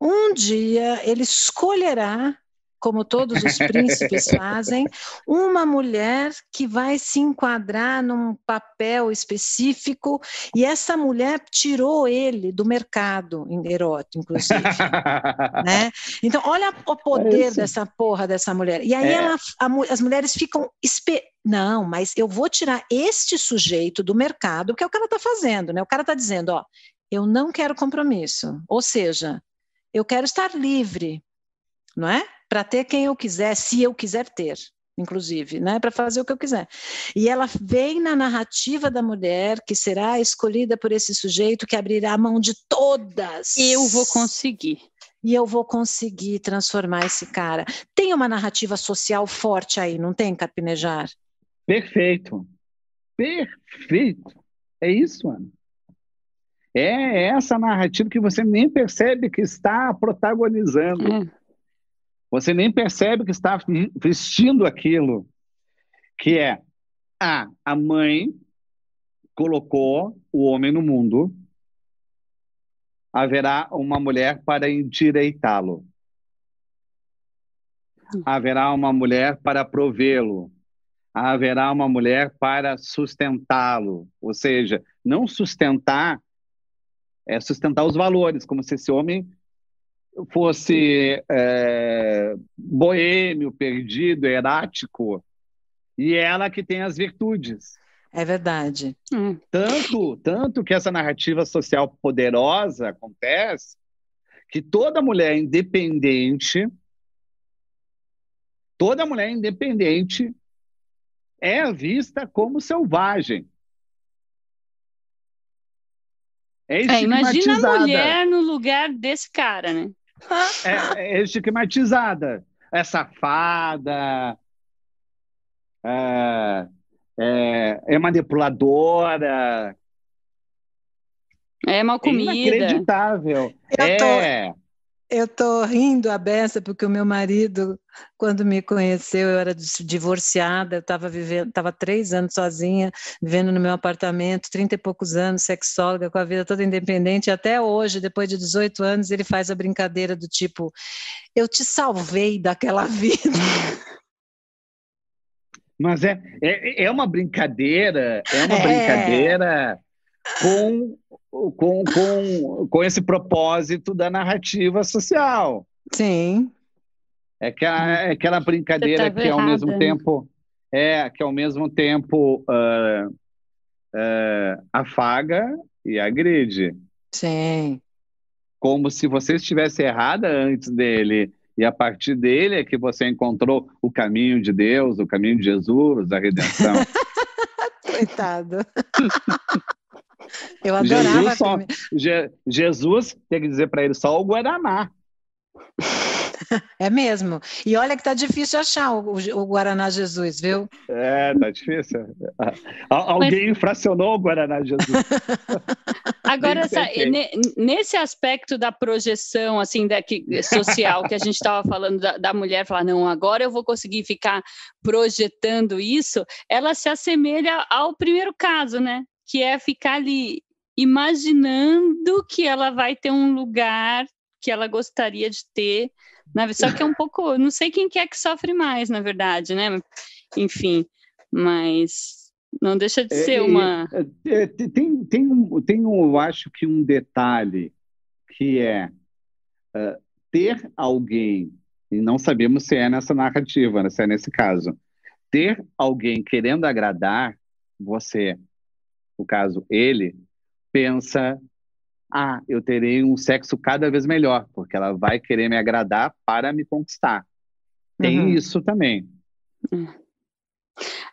um dia ele escolherá como todos os príncipes fazem, uma mulher que vai se enquadrar num papel específico, e essa mulher tirou ele do mercado erótico, inclusive. né? Então, olha o poder é dessa porra dessa mulher. E aí é. ela, a, as mulheres ficam não, mas eu vou tirar este sujeito do mercado, que é o que ela está fazendo, né? O cara está dizendo, ó, eu não quero compromisso, ou seja, eu quero estar livre não é? Para ter quem eu quiser, se eu quiser ter, inclusive, né? Para fazer o que eu quiser. E ela vem na narrativa da mulher que será escolhida por esse sujeito que abrirá a mão de todas. Eu vou conseguir e eu vou conseguir transformar esse cara. Tem uma narrativa social forte aí, não tem, Carpinejar? Perfeito. Perfeito. É isso, Ana. É essa narrativa que você nem percebe que está protagonizando. É. Você nem percebe que está vestindo aquilo que é a a mãe colocou o homem no mundo. Haverá uma mulher para endireitá-lo. Haverá uma mulher para provê-lo. Haverá uma mulher para sustentá-lo. Ou seja, não sustentar é sustentar os valores, como se esse homem fosse é, boêmio, perdido, erático, e é ela que tem as virtudes. É verdade. Hum. Tanto, tanto que essa narrativa social poderosa acontece que toda mulher independente, toda mulher independente é vista como selvagem. É, é, imagina a mulher no lugar desse cara, né? é, é estigmatizada. É safada, é, é, é manipuladora. É mal é comida. É inacreditável. Eu é. Eu estou rindo a beça porque o meu marido, quando me conheceu, eu era divorciada, eu estava vivendo, estava três anos sozinha, vivendo no meu apartamento, trinta e poucos anos, sexóloga, com a vida toda independente. E Até hoje, depois de 18 anos, ele faz a brincadeira do tipo: eu te salvei daquela vida. Mas é, é, é uma brincadeira, é uma é... brincadeira com, com, com, com esse propósito da narrativa social. Sim. É aquela, é aquela brincadeira que errada. ao mesmo tempo é que ao mesmo tempo uh, uh, afaga e agride. Sim. Como se você estivesse errada antes dele e a partir dele é que você encontrou o caminho de Deus, o caminho de Jesus, a redenção. Coitado. Eu adorava. Jesus, só, Je, Jesus tem que dizer para ele só o Guaraná. É mesmo. E olha que tá difícil achar o, o Guaraná Jesus, viu? É, tá difícil. Alguém Mas... o Guaraná Jesus. Agora, essa, nesse aspecto da projeção assim da, que, social que a gente estava falando da, da, mulher falar, não, agora eu vou conseguir ficar projetando isso, ela se assemelha ao primeiro caso, né? que é ficar ali imaginando que ela vai ter um lugar que ela gostaria de ter. Na, né? só que é um pouco, não sei quem que é que sofre mais, na verdade, né? Enfim, mas não deixa de é, ser é, uma. É, é tem, tem, um, tem um, eu acho que um detalhe que é uh, ter alguém, e não sabemos se é nessa narrativa, né, se é nesse caso, ter alguém querendo agradar você o caso ele, pensa: ah, eu terei um sexo cada vez melhor, porque ela vai querer me agradar para me conquistar. Tem uhum. isso também. Hum.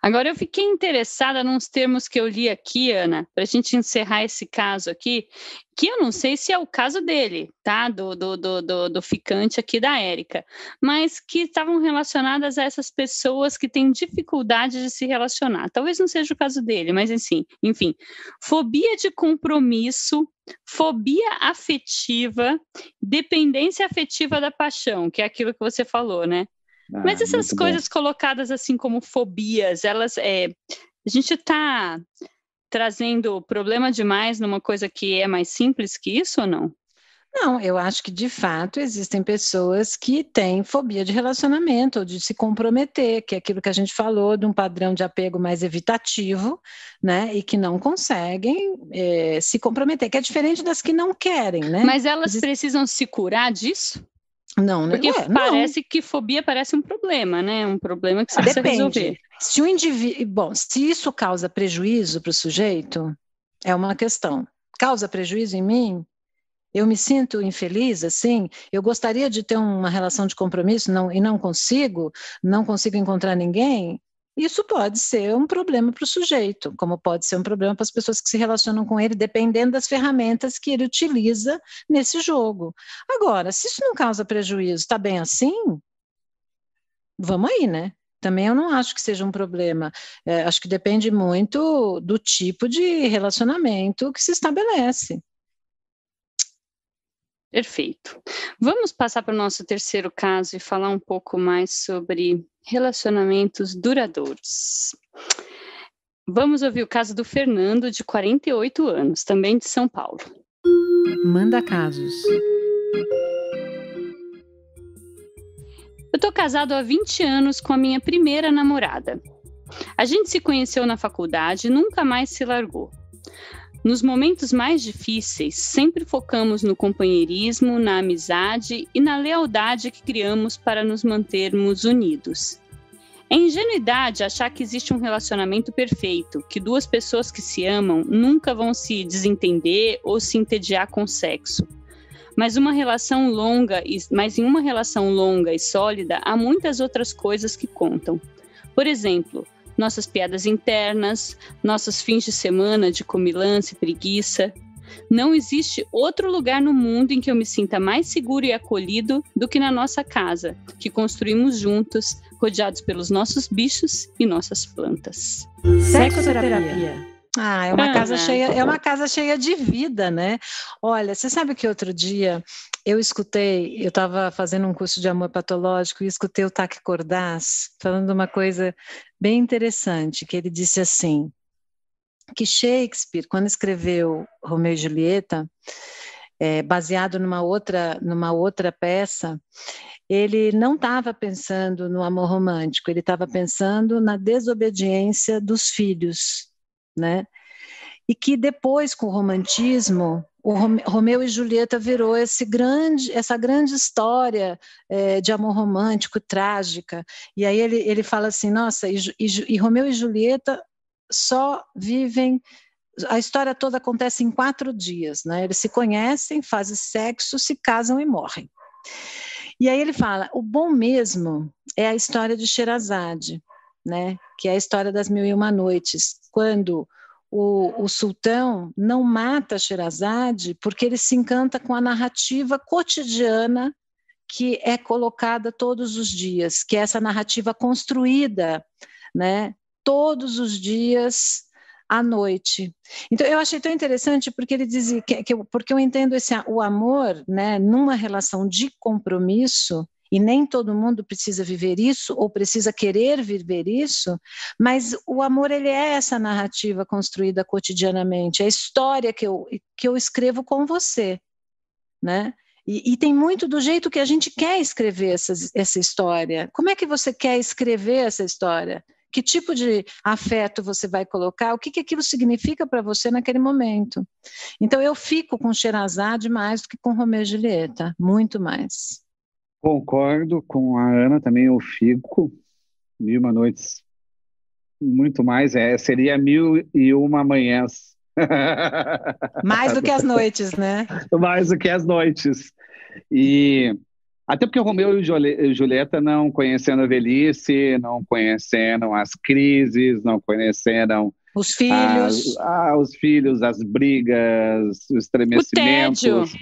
Agora, eu fiquei interessada nos termos que eu li aqui, Ana, para a gente encerrar esse caso aqui, que eu não sei se é o caso dele, tá? Do, do, do, do, do ficante aqui da Érica, mas que estavam relacionadas a essas pessoas que têm dificuldade de se relacionar. Talvez não seja o caso dele, mas assim, enfim. Fobia de compromisso, fobia afetiva, dependência afetiva da paixão, que é aquilo que você falou, né? Mas ah, essas coisas bom. colocadas assim como fobias, elas. É, a gente está trazendo problema demais numa coisa que é mais simples que isso ou não? Não, eu acho que de fato existem pessoas que têm fobia de relacionamento ou de se comprometer, que é aquilo que a gente falou de um padrão de apego mais evitativo, né? E que não conseguem é, se comprometer, que é diferente das que não querem, né? Mas elas precisam se curar disso? Não, né? Porque Ué, parece não. que fobia parece um problema, né? Um problema que você Depende. precisa resolver. Se o indivíduo. Bom, se isso causa prejuízo para o sujeito, é uma questão. Causa prejuízo em mim? Eu me sinto infeliz, assim. Eu gostaria de ter uma relação de compromisso não, e não consigo, não consigo encontrar ninguém. Isso pode ser um problema para o sujeito, como pode ser um problema para as pessoas que se relacionam com ele, dependendo das ferramentas que ele utiliza nesse jogo. Agora, se isso não causa prejuízo, está bem assim? Vamos aí, né? Também eu não acho que seja um problema. É, acho que depende muito do tipo de relacionamento que se estabelece. Perfeito. Vamos passar para o nosso terceiro caso e falar um pouco mais sobre relacionamentos duradouros. Vamos ouvir o caso do Fernando, de 48 anos, também de São Paulo. Manda casos. Eu tô casado há 20 anos com a minha primeira namorada. A gente se conheceu na faculdade e nunca mais se largou. Nos momentos mais difíceis, sempre focamos no companheirismo, na amizade e na lealdade que criamos para nos mantermos unidos. É ingenuidade achar que existe um relacionamento perfeito, que duas pessoas que se amam nunca vão se desentender ou se entediar com sexo. Mas uma relação longa, mas em uma relação longa e sólida há muitas outras coisas que contam. Por exemplo, nossas piadas internas, nossos fins de semana de comilança e preguiça. Não existe outro lugar no mundo em que eu me sinta mais seguro e acolhido do que na nossa casa, que construímos juntos, rodeados pelos nossos bichos e nossas plantas. Sexoterapia. Ah, é uma ah, casa né? cheia, é uma casa cheia de vida, né? Olha, você sabe que outro dia eu escutei, eu estava fazendo um curso de amor patológico e escutei o Taque Cordaz falando uma coisa bem interessante, que ele disse assim, que Shakespeare, quando escreveu Romeu e Julieta, é, baseado numa outra, numa outra peça, ele não estava pensando no amor romântico, ele estava pensando na desobediência dos filhos né? E que depois, com o romantismo, o Romeu e Julieta virou grande, essa grande história é, de amor romântico, trágica. E aí ele, ele fala assim: nossa, e, e, e Romeu e Julieta só vivem. A história toda acontece em quatro dias, né? Eles se conhecem, fazem sexo, se casam e morrem. E aí ele fala: o bom mesmo é a história de Sherazade, né? Que é a história das Mil e Uma Noites, quando o, o sultão não mata Sherazade porque ele se encanta com a narrativa cotidiana que é colocada todos os dias, que é essa narrativa construída, né? Todos os dias à noite. Então eu achei tão interessante porque ele dizia que, que eu, porque eu entendo esse o amor, né, numa relação de compromisso, e nem todo mundo precisa viver isso ou precisa querer viver isso, mas o amor ele é essa narrativa construída cotidianamente, é a história que eu, que eu escrevo com você, né? E, e tem muito do jeito que a gente quer escrever essa essa história. Como é que você quer escrever essa história? que tipo de afeto você vai colocar, o que, que aquilo significa para você naquele momento. Então, eu fico com Xerazade mais do que com Romeu e Julieta, muito mais. Concordo com a Ana também, eu fico. Mil uma noites. Muito mais, é, seria mil e uma manhãs. Mais do que as noites, né? Mais do que as noites. E até porque o Romeu e Julieta não conhecendo a velhice, não conhecendo as crises, não conheceram os filhos, as, ah, os filhos, as brigas, os estremecimentos, o tédio.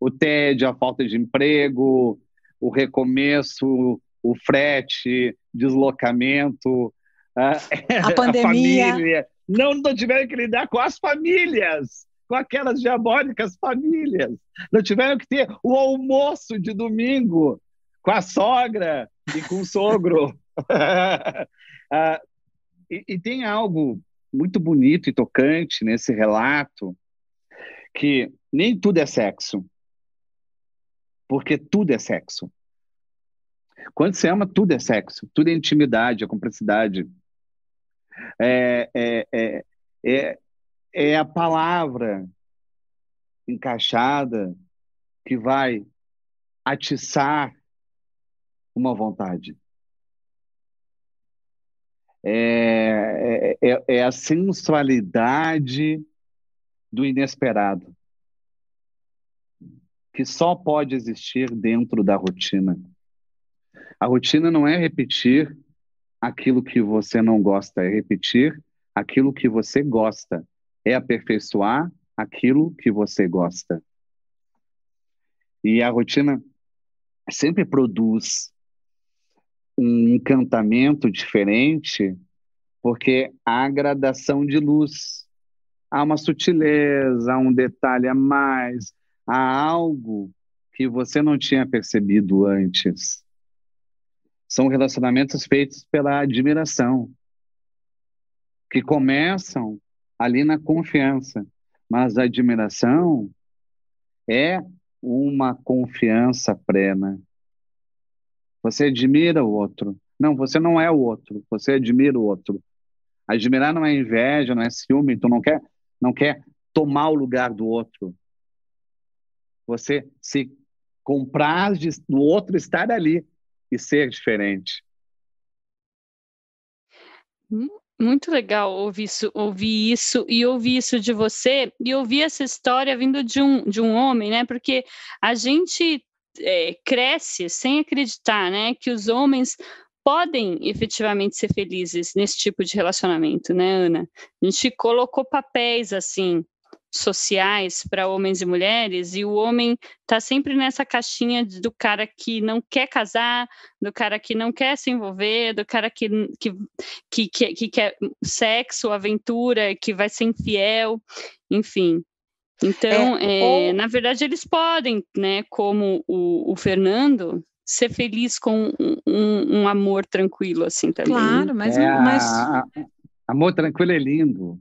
o tédio, a falta de emprego, o recomeço, o frete, deslocamento, a, a pandemia. A família. Não, não tiveram que lidar com as famílias, com aquelas diabólicas famílias. Não tiveram que ter o almoço de domingo com a sogra e com o sogro. e, e tem algo muito bonito e tocante nesse relato que nem tudo é sexo. Porque tudo é sexo. Quando você ama, tudo é sexo. Tudo é intimidade, é cumplicidade. É, é, é, é, é a palavra encaixada que vai atiçar uma vontade. É, é, é, é a sensualidade do inesperado que só pode existir dentro da rotina. A rotina não é repetir aquilo que você não gosta, é repetir aquilo que você gosta, é aperfeiçoar aquilo que você gosta. E a rotina sempre produz um encantamento diferente, porque há gradação de luz, há uma sutileza, há um detalhe a mais, há algo que você não tinha percebido antes. São relacionamentos feitos pela admiração, que começam ali na confiança, mas a admiração é uma confiança plena. Você admira o outro. Não, você não é o outro, você admira o outro. Admirar não é inveja, não é ciúme, tu não quer, não quer tomar o lugar do outro você se comprar de, no outro estar ali e ser diferente. Muito legal ouvir isso, ouvir isso e ouvir isso de você e ouvir essa história vindo de um, de um homem, né? Porque a gente é, cresce sem acreditar, né, que os homens podem efetivamente ser felizes nesse tipo de relacionamento, né, Ana? A gente colocou papéis assim sociais para homens e mulheres, e o homem está sempre nessa caixinha do cara que não quer casar, do cara que não quer se envolver, do cara que, que, que, que, que quer sexo, aventura, que vai ser infiel, enfim. Então, é, é, ou... na verdade, eles podem, né, como o, o Fernando, ser feliz com um, um, um, amor tranquilo, assim, também. Claro, mas... É, mas... amor tranquilo é lindo.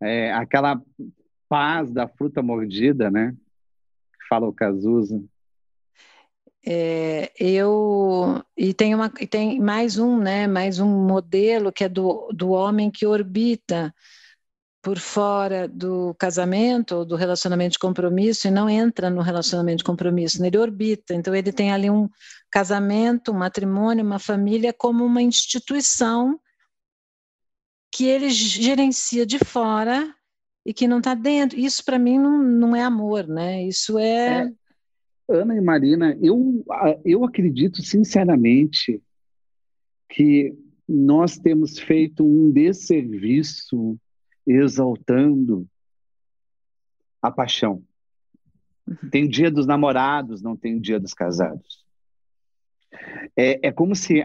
É, aquela paz da fruta mordida, né? Fala o Cazuza. É, eu e tem uma tem mais um né mais um modelo que é do, do homem que orbita por fora do casamento ou do relacionamento de compromisso e não entra no relacionamento de compromisso né? ele orbita então ele tem ali um casamento um matrimônio uma família como uma instituição que ele gerencia de fora e que não está dentro. Isso para mim não, não é amor, né? Isso é... é. Ana e Marina, eu, eu acredito sinceramente que nós temos feito um desserviço exaltando a paixão. Uhum. Tem dia dos namorados, não tem dia dos casados. É, é como se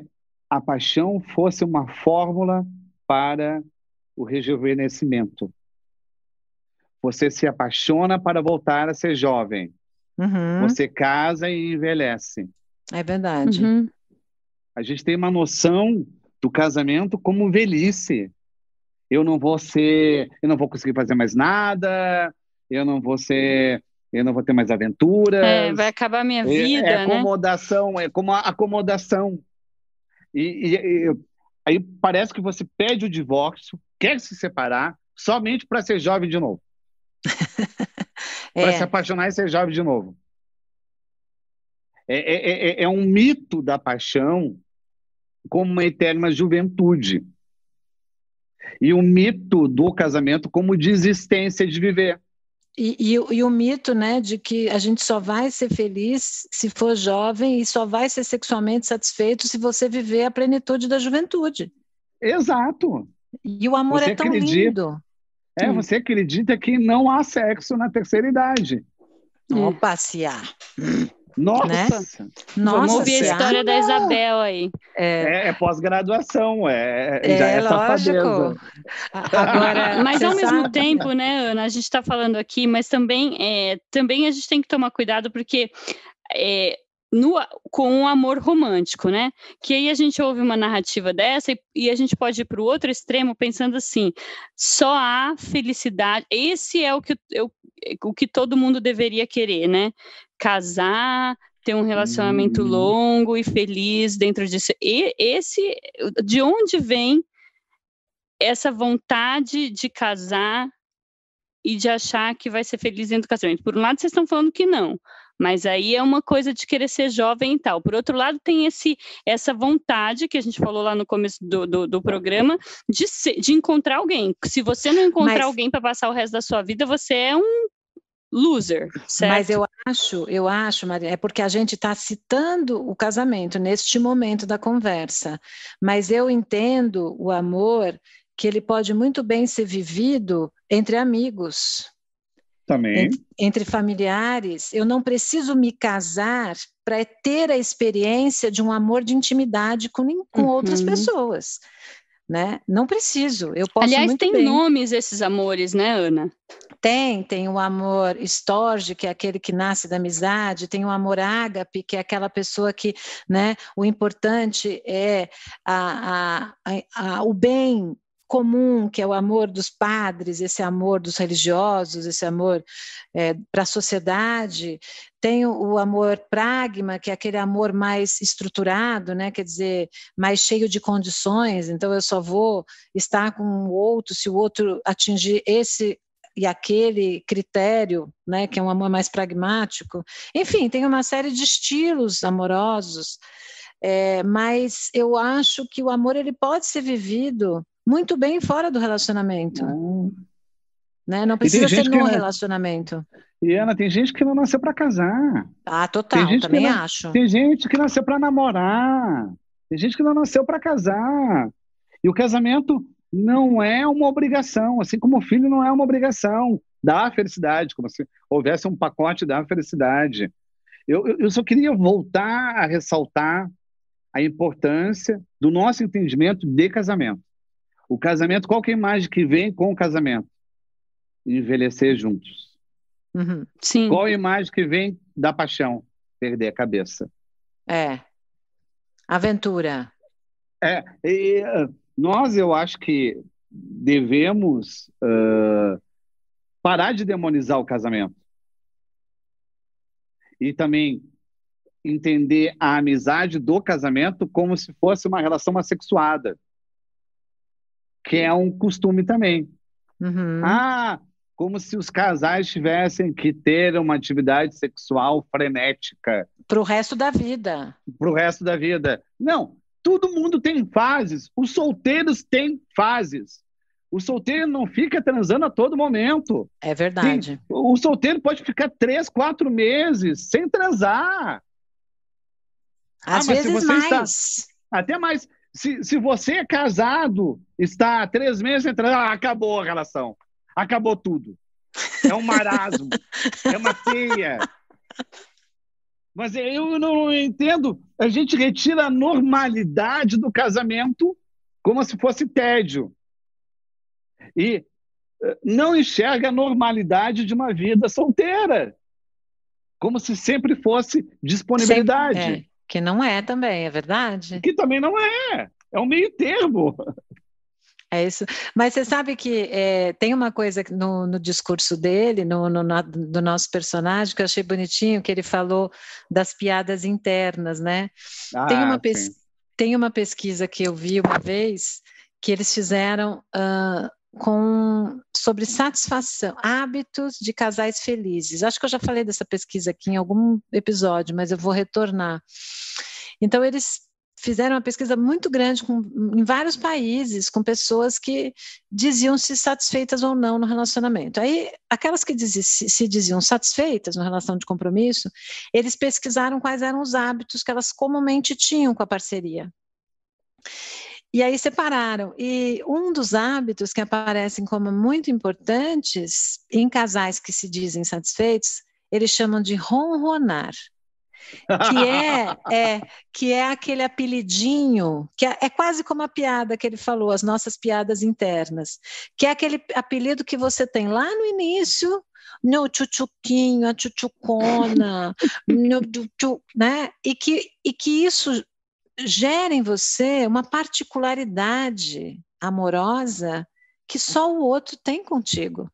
a paixão fosse uma fórmula para o rejuvenescimento. Você se apaixona para voltar a ser jovem. Uhum. Você casa e envelhece. É verdade. Uhum. A gente tem uma noção do casamento como velhice. Eu não vou ser, eu não vou conseguir fazer mais nada. Eu não vou ser eu não vou ter mais aventuras. É, vai acabar a minha é, vida. É, é acomodação, né? é como a acomodação. E, e, e, aí parece que você pede o divórcio, quer se separar, somente para ser jovem de novo. é. Para se apaixonar e ser jovem de novo. É é, é, é, é, um mito da paixão como uma eterna juventude. E o um mito do casamento como desistência de viver. E, e, e, o mito né, de que a gente só vai ser feliz se for jovem e só vai ser sexualmente satisfeito se você viver a plenitude da juventude. Exato. E o amor é você é tão acredita, lindo. É, hum. você acredita que não há sexo na terceira idade. Opa, hum. se há. Nossa! Né? Nossa Vamos ouvir a história da Isabel aí. É, é, é pós-graduação, é, é, já é, é lógico. Agora, mas ao mesmo sabe, tempo, né, Ana, a gente está falando aqui, mas também, é, também a gente tem que tomar cuidado, porque é, no, com um amor romântico, né? Que aí a gente ouve uma narrativa dessa e, e a gente pode ir para o outro extremo pensando assim: só há felicidade. Esse é o que, eu, o que todo mundo deveria querer, né? Casar, ter um relacionamento hum. longo e feliz dentro disso. E esse, de onde vem essa vontade de casar e de achar que vai ser feliz dentro do casamento? Por um lado, vocês estão falando que não. Mas aí é uma coisa de querer ser jovem e tal. Por outro lado, tem esse, essa vontade que a gente falou lá no começo do, do, do programa de, ser, de encontrar alguém. Se você não encontrar Mas... alguém para passar o resto da sua vida, você é um loser, certo? Mas eu acho, eu acho, Maria, é porque a gente está citando o casamento neste momento da conversa. Mas eu entendo o amor que ele pode muito bem ser vivido entre amigos. Também. Entre, familiares, eu não preciso me casar para ter a experiência de um amor de intimidade com, com uhum. outras pessoas. Né? Não preciso, eu posso Aliás, tem bem. nomes esses amores, né, Ana? Tem, tem o amor Storge, que é aquele que nasce da amizade, tem o amor ágape, que é aquela pessoa que, né, o importante é a, a, a, o bem comum, que é o amor dos padres, esse amor dos religiosos, esse amor é, para a sociedade. Tem o amor pragma, que é aquele amor mais estruturado, né? quer dizer, mais cheio de condições. Então, eu só vou estar com o outro se o outro atingir esse e aquele critério, né, que é um amor mais pragmático. Enfim, tem uma série de estilos amorosos, é, mas eu acho que o amor ele pode ser vivido muito bem fora do relacionamento. Não. Né? Não precisa ser no é. relacionamento. E Ana, tem gente que não nasceu para casar. Ah, total, também acho. Tem gente que nasceu para namorar. Tem gente que não nasceu para casar. E o casamento não é uma obrigação, assim como o filho não é uma obrigação. da felicidade, como se houvesse um pacote da felicidade. Eu, eu só queria voltar a ressaltar a importância do nosso entendimento de casamento. O casamento, qual é a imagem que vem com o casamento? Envelhecer juntos. Uhum. Sim. Qual a imagem que vem da paixão? Perder a cabeça. É. Aventura. É. E, ah, nós, eu acho que devemos uh, parar de demonizar o casamento. E também entender a amizade do casamento como se fosse uma relação assexuada que é um costume também. Uhum. Ah, como se os casais tivessem que ter uma atividade sexual frenética. Para o resto da vida. Para o resto da vida. Não, todo mundo tem fases. Os solteiros têm fases. O solteiro não fica transando a todo momento. É verdade. Tem, o solteiro pode ficar três, quatro meses sem transar. Às ah, vezes mais. Está, até mais. Se, se você é casado, está há três meses entrando, ah, acabou a relação. Acabou tudo. É um marasmo. é uma teia. Mas eu não entendo. A gente retira a normalidade do casamento como se fosse tédio. E eh, não enxerga a normalidade de uma vida solteira, como se sempre fosse disponibilidade. Sempre, é. Que não é também, é verdade? Que também não é. É um meio termo. É isso. Mas você sabe que é, tem uma coisa no, no discurso dele, no, no, no, do nosso personagem, que eu achei bonitinho, que ele falou das piadas internas, né? Ah, tem, uma tem uma pesquisa que eu vi uma vez que eles fizeram uh, com sobre satisfação, hábitos de casais felizes. Acho que eu já falei dessa pesquisa aqui em algum episódio, mas eu vou retornar. Então eles fizeram uma pesquisa muito grande com, em vários países com pessoas que diziam se satisfeitas ou não no relacionamento. Aí, aquelas que se, se diziam satisfeitas na relação de compromisso, eles pesquisaram quais eram os hábitos que elas comumente tinham com a parceria. E aí separaram. E um dos hábitos que aparecem como muito importantes em casais que se dizem satisfeitos, eles chamam de ronronar. Que é, é, que é aquele apelidinho, que é, é quase como a piada que ele falou, as nossas piadas internas, que é aquele apelido que você tem lá no início no tchutchuquinho, a tchutchucona, no, tchutchu, né? E que, e que isso gera em você uma particularidade amorosa que só o outro tem contigo.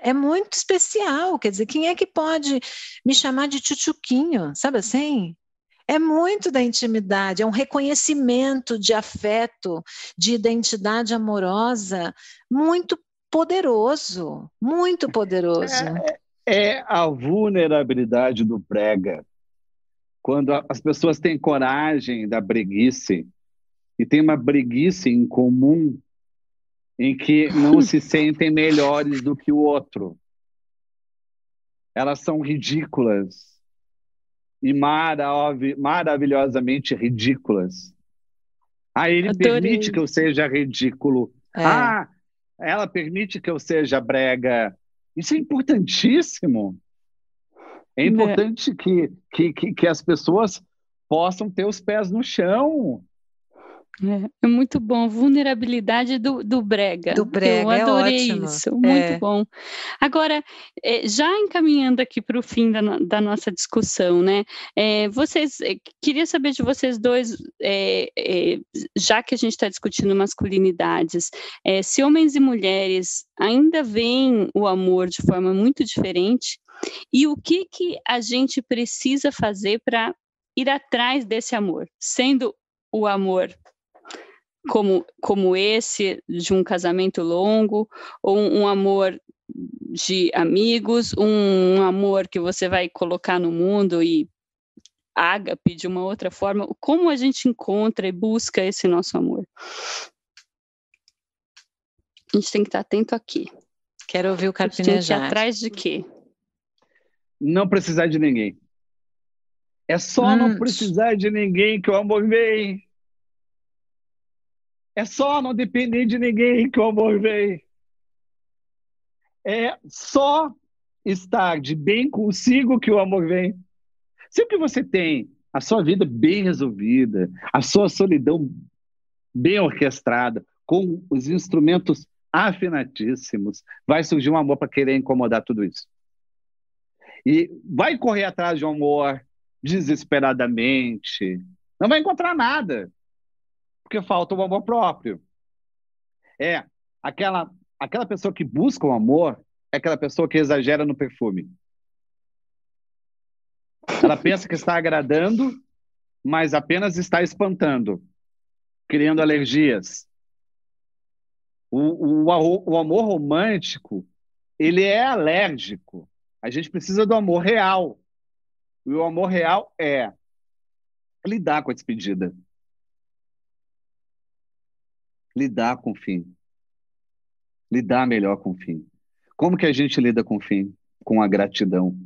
É muito especial, quer dizer, quem é que pode me chamar de tchutchuquinho, sabe assim? É muito da intimidade, é um reconhecimento de afeto, de identidade amorosa, muito poderoso, muito é, poderoso. É, é a vulnerabilidade do prega quando as pessoas têm coragem da breguice e tem uma breguice em comum em que não se sentem melhores do que o outro. Elas são ridículas e marav maravilhosamente ridículas. Aí ah, ele Adorei. permite que eu seja ridículo. É. Ah, ela permite que eu seja brega. Isso é importantíssimo. É né? importante é. Que, que, que, que as pessoas possam ter os pés no chão, é, é, muito bom, vulnerabilidade do, do Brega. Do Brega, Eu é adorei é isso, muito é. bom. Agora, eh, já encaminhando aqui para o fim da, da, nossa discussão, né? Eh, vocês, eh, queria saber de vocês dois, já que a gente está discutindo masculinidades, se homens e mulheres ainda veem o amor de forma muito diferente, e o que, que a gente precisa fazer para ir atrás desse amor, sendo o amor como, como esse de um casamento longo, ou um, amor de amigos, um, um, amor que você vai colocar no mundo e ágape de uma outra forma, como a gente encontra e busca esse nosso amor? A gente tem que estar atento aqui. Quero ouvir o Carpinejar. que atrás de quê? Não precisar de ninguém. É só hum. não precisar de ninguém que eu amor vem. É só não depender de ninguém que o amor vem. É só estar de bem consigo que o amor vem. Sempre que você tem a sua vida bem resolvida, a sua solidão bem orquestrada, com os instrumentos afinadíssimos, vai surgir um amor para querer incomodar tudo isso. E vai correr atrás de um amor desesperadamente. Não vai encontrar nada porque falta o amor próprio. É, aquela, aquela pessoa que busca o amor é aquela pessoa que exagera no perfume. Ela pensa que está agradando, mas apenas está espantando, criando alergias. O, o, o amor romântico, ele é alérgico. A gente precisa do amor real. E o amor real é lidar com a despedida lidar com o fim. Lidar melhor com o fim. Como que a gente lida com o fim? Com a gratidão.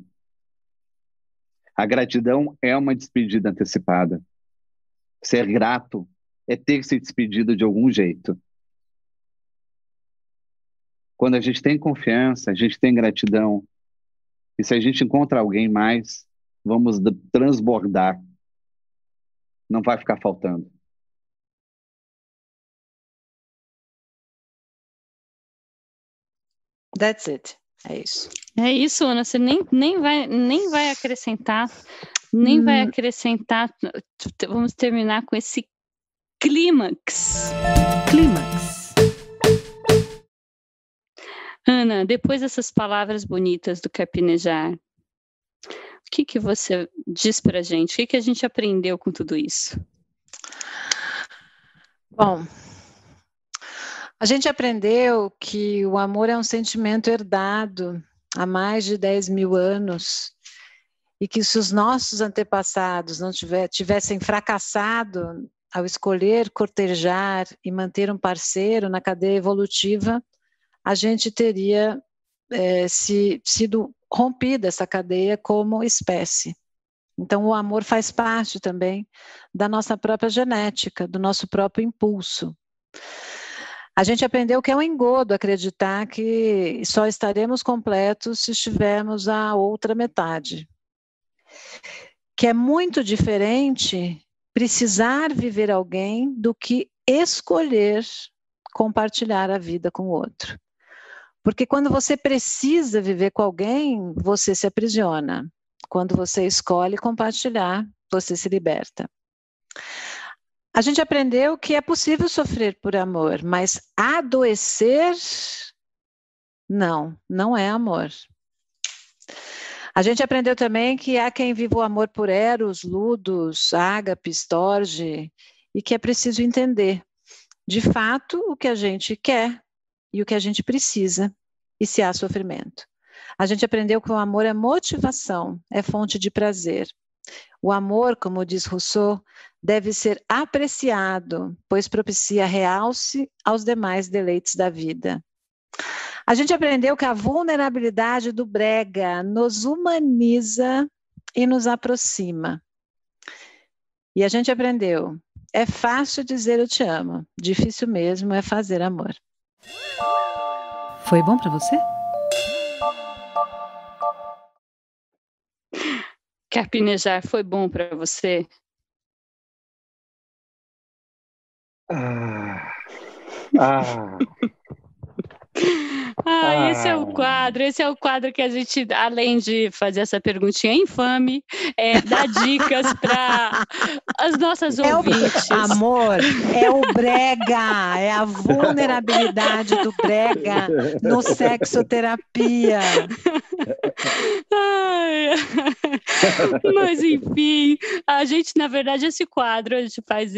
A gratidão é uma despedida antecipada. Ser grato é ter se despedido de algum jeito. Quando a gente tem confiança, a gente tem gratidão. E se a gente encontra alguém mais, vamos transbordar. Não vai ficar faltando. That's it. É isso. É isso, Ana. Você nem, nem, vai, nem vai acrescentar, nem hum. vai acrescentar. Vamos terminar com esse clímax. Clímax. Ana, depois dessas palavras bonitas do capinejar, o que, que você diz para a gente? O que, que a gente aprendeu com tudo isso? Bom, a gente aprendeu que o amor é um sentimento herdado há mais de 10 mil anos e que se os nossos antepassados não tivessem fracassado ao escolher cortejar e manter um parceiro na cadeia evolutiva, a gente teria é, se, sido rompida essa cadeia como espécie. Então, o amor faz parte também da nossa própria genética, do nosso próprio impulso. A gente aprendeu que é um engodo acreditar que só estaremos completos se estivermos a outra metade. Que é muito diferente precisar viver alguém do que escolher compartilhar a vida com o outro. Porque quando você precisa viver com alguém, você se aprisiona. Quando você escolhe compartilhar, você se liberta. A gente aprendeu que é possível sofrer por amor, mas adoecer, não, não é amor. A gente aprendeu também que há quem viva o amor por Eros, Ludos, Ágape, Storge, e que é preciso entender, de fato, o que a gente quer e o que a gente precisa, e se há sofrimento. A gente aprendeu que o amor é motivação, é fonte de prazer, o amor, como diz Rousseau, deve ser apreciado, pois propicia realce aos demais deleites da vida. A gente aprendeu que a vulnerabilidade do brega nos humaniza e nos aproxima. E a gente aprendeu: é fácil dizer eu te amo, difícil mesmo é fazer amor. Foi bom para você? Carpinejar foi bom para você? Ah, ah Ah, esse é o ah. quadro, esse é o quadro que a gente, além de fazer essa perguntinha infame, é, dá dicas para as nossas é ouvintes. O, amor, é o brega, é a vulnerabilidade do brega no sexoterapia. Ai, mas enfim, a gente, na verdade, esse quadro a gente faz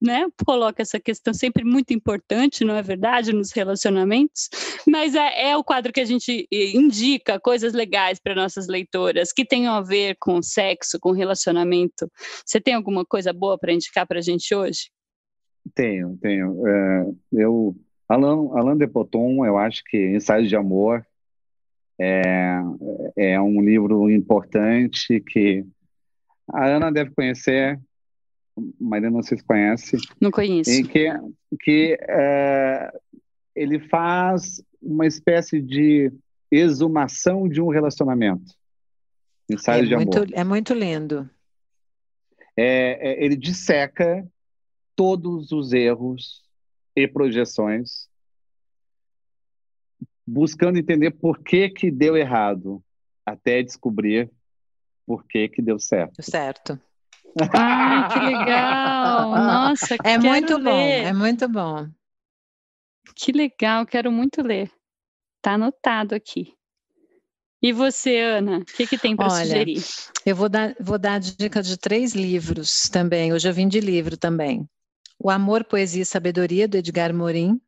né, coloca essa questão sempre muito importante, não é verdade, nos relacionamentos, mas é, é o quadro que a gente eh, indica coisas legais para nossas leitoras que tenham a ver com sexo, com relacionamento. Você tem alguma coisa boa para indicar para a gente hoje? Tenho, tenho. É, eu, Alain, Alain de Poton, eu acho que Ensaios de Amor é, é, é um livro importante que a Ana deve conhecer, Marina, se conhece. Não conheço. Em que, que é, ele faz uma espécie de exumação de um relacionamento. Ensaio é de muito, amor. É muito lindo. É, é, ele disseca todos os erros e projeções, buscando entender por que, que deu errado, até descobrir por que, que deu certo. Certo. Ah, que legal! Nossa, é muito ler. bom, é muito bom. Que legal, quero muito ler. Tá anotado aqui. E você, Ana, o que, que, tem para sugerir? Eu vou dar, vou dar dica de três livros também. Hoje eu vim de livro também. O Amor, Poesia e Sabedoria, do Edgar Morin.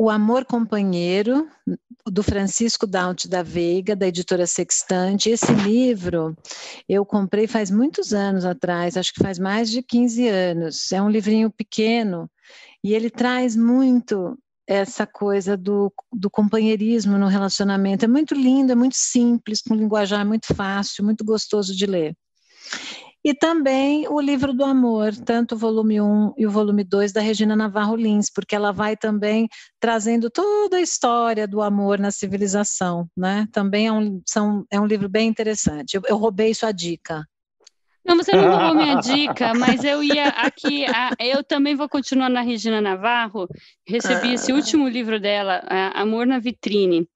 O Amor Companheiro, do Francisco Daut da Veiga, da editora Sextante. Esse livro eu comprei faz muitos anos atrás, acho que faz mais de 15 anos. É um livrinho pequeno e ele traz muito essa coisa do, do companheirismo no relacionamento. É muito lindo, é muito simples, com linguajar muito fácil, muito gostoso de ler e também o Livro do Amor, tanto o volume 1 e o volume 2 da Regina Navarro Lins, porque ela vai também trazendo toda a história do amor na civilização, né? Também é um, são, é um livro bem interessante. Eu, eu roubei sua dica. Não, você não roubou minha dica, mas eu ia aqui. A, eu também vou continuar na Regina Navarro. Recebi ah. esse último livro dela, Amor na Vitrine,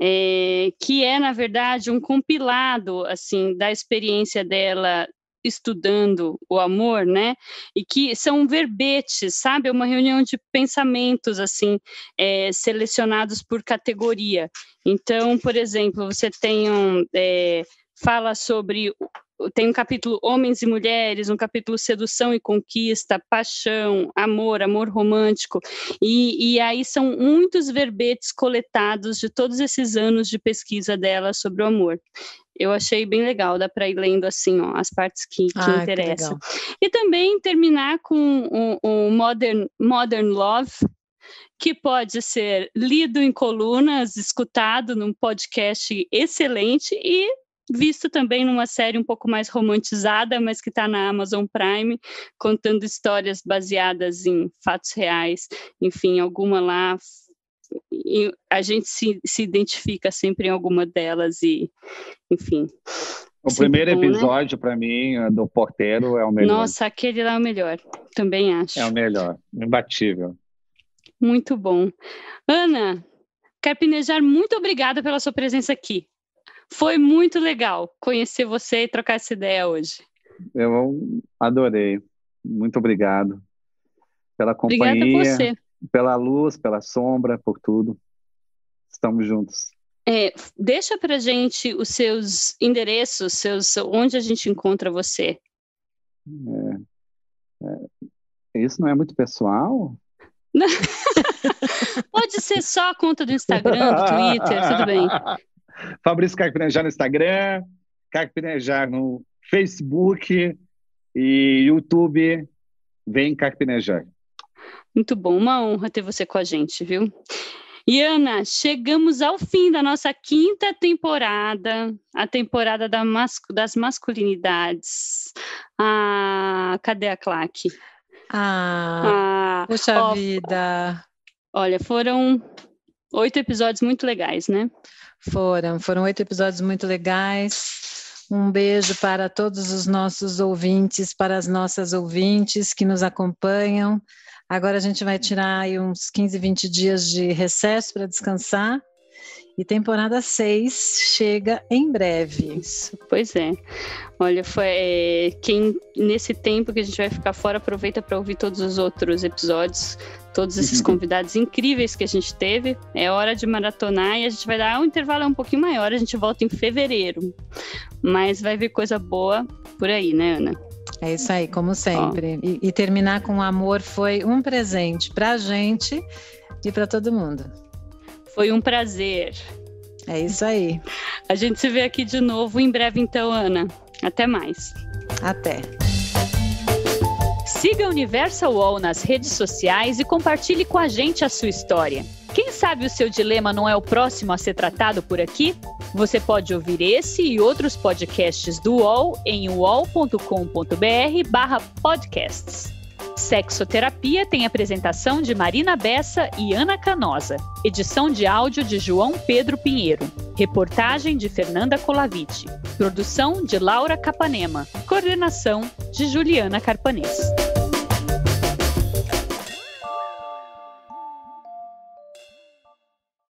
é, que é, na verdade, um compilado assim da experiência dela estudando o amor, né? E que são verbetes, sabe? É uma reunião de pensamentos, assim, é, selecionados por categoria. Então, por exemplo, você tem um. É, fala sobre tem um capítulo Homens e Mulheres, um capítulo Sedução e Conquista, Paixão, Amor, Amor Romântico. E, e aí são muitos verbetes coletados de todos esses anos de pesquisa dela sobre o amor eu achei bem legal, dá para ir lendo assim, ó, as partes que, que ah, interessam. Que e também terminar com o, Modern, Modern Love, que pode ser lido em colunas, escutado num podcast excelente e visto também numa série um pouco mais romantizada, mas que está na Amazon Prime, contando histórias baseadas em fatos reais. Enfim, alguma lá a gente se, se identifica sempre em alguma delas e, enfim. O primeiro bom, né? episódio, né? para mim, do Porteiro é o melhor. Nossa, aquele lá é o melhor, também acho. É o melhor, imbatível. Muito bom. Ana, Carpinejar, muito obrigada pela sua presença aqui. Foi muito legal conhecer você e trocar essa ideia hoje. Eu adorei. Muito obrigado pela companhia. Obrigada a você. Pela luz, pela sombra, por tudo. Estamos juntos. É, deixa para gente os seus endereços, seus, onde a gente encontra você. É, é, isso não é muito pessoal? Pode ser só a conta do Instagram, do Twitter, tudo bem. Fabrício Carpinejar no Instagram, Carpinejar no Facebook e YouTube. Vem Carpinejar. Muito bom, uma honra ter você com a gente, viu? E Ana, chegamos ao fim da nossa quinta temporada, a temporada da mas, das masculinidades. Ah, cadê a Claque? Ah, ah, puxa ó, vida. Olha, foram oito episódios muito legais, né? Foram, foram oito episódios muito legais. Um beijo para todos os nossos ouvintes, para as nossas ouvintes que nos acompanham. Agora a gente vai tirar aí uns 15, 20 dias de recesso para descansar. E temporada 6 chega em breve. Isso, pois é. Olha, foi é, quem nesse tempo que a gente vai ficar fora aproveita para ouvir todos os outros episódios, todos esses uhum. convidados incríveis que a gente teve. É hora de maratonar e a gente vai dar um intervalo um pouquinho maior, a gente volta em fevereiro. Mas vai vir coisa boa por aí, né, Ana? É isso aí, como sempre. Tá. E, e, terminar com amor foi um presente para a gente e para todo mundo. Foi um prazer. É isso aí. A gente se vê aqui de novo em breve, então, Ana. Até mais. Até. Siga a Universal Wall nas redes sociais e compartilhe com a gente a sua história. Quem sabe o seu dilema não é o próximo a ser tratado por aqui? Você pode ouvir esse e outros podcasts do UOL em uol.com.br/podcasts. Sexoterapia tem apresentação de Marina Bessa e Ana Canosa. Edição de áudio de João Pedro Pinheiro. Reportagem de Fernanda Colavite. Produção de Laura Capanema. Coordenação de Juliana Carpanês.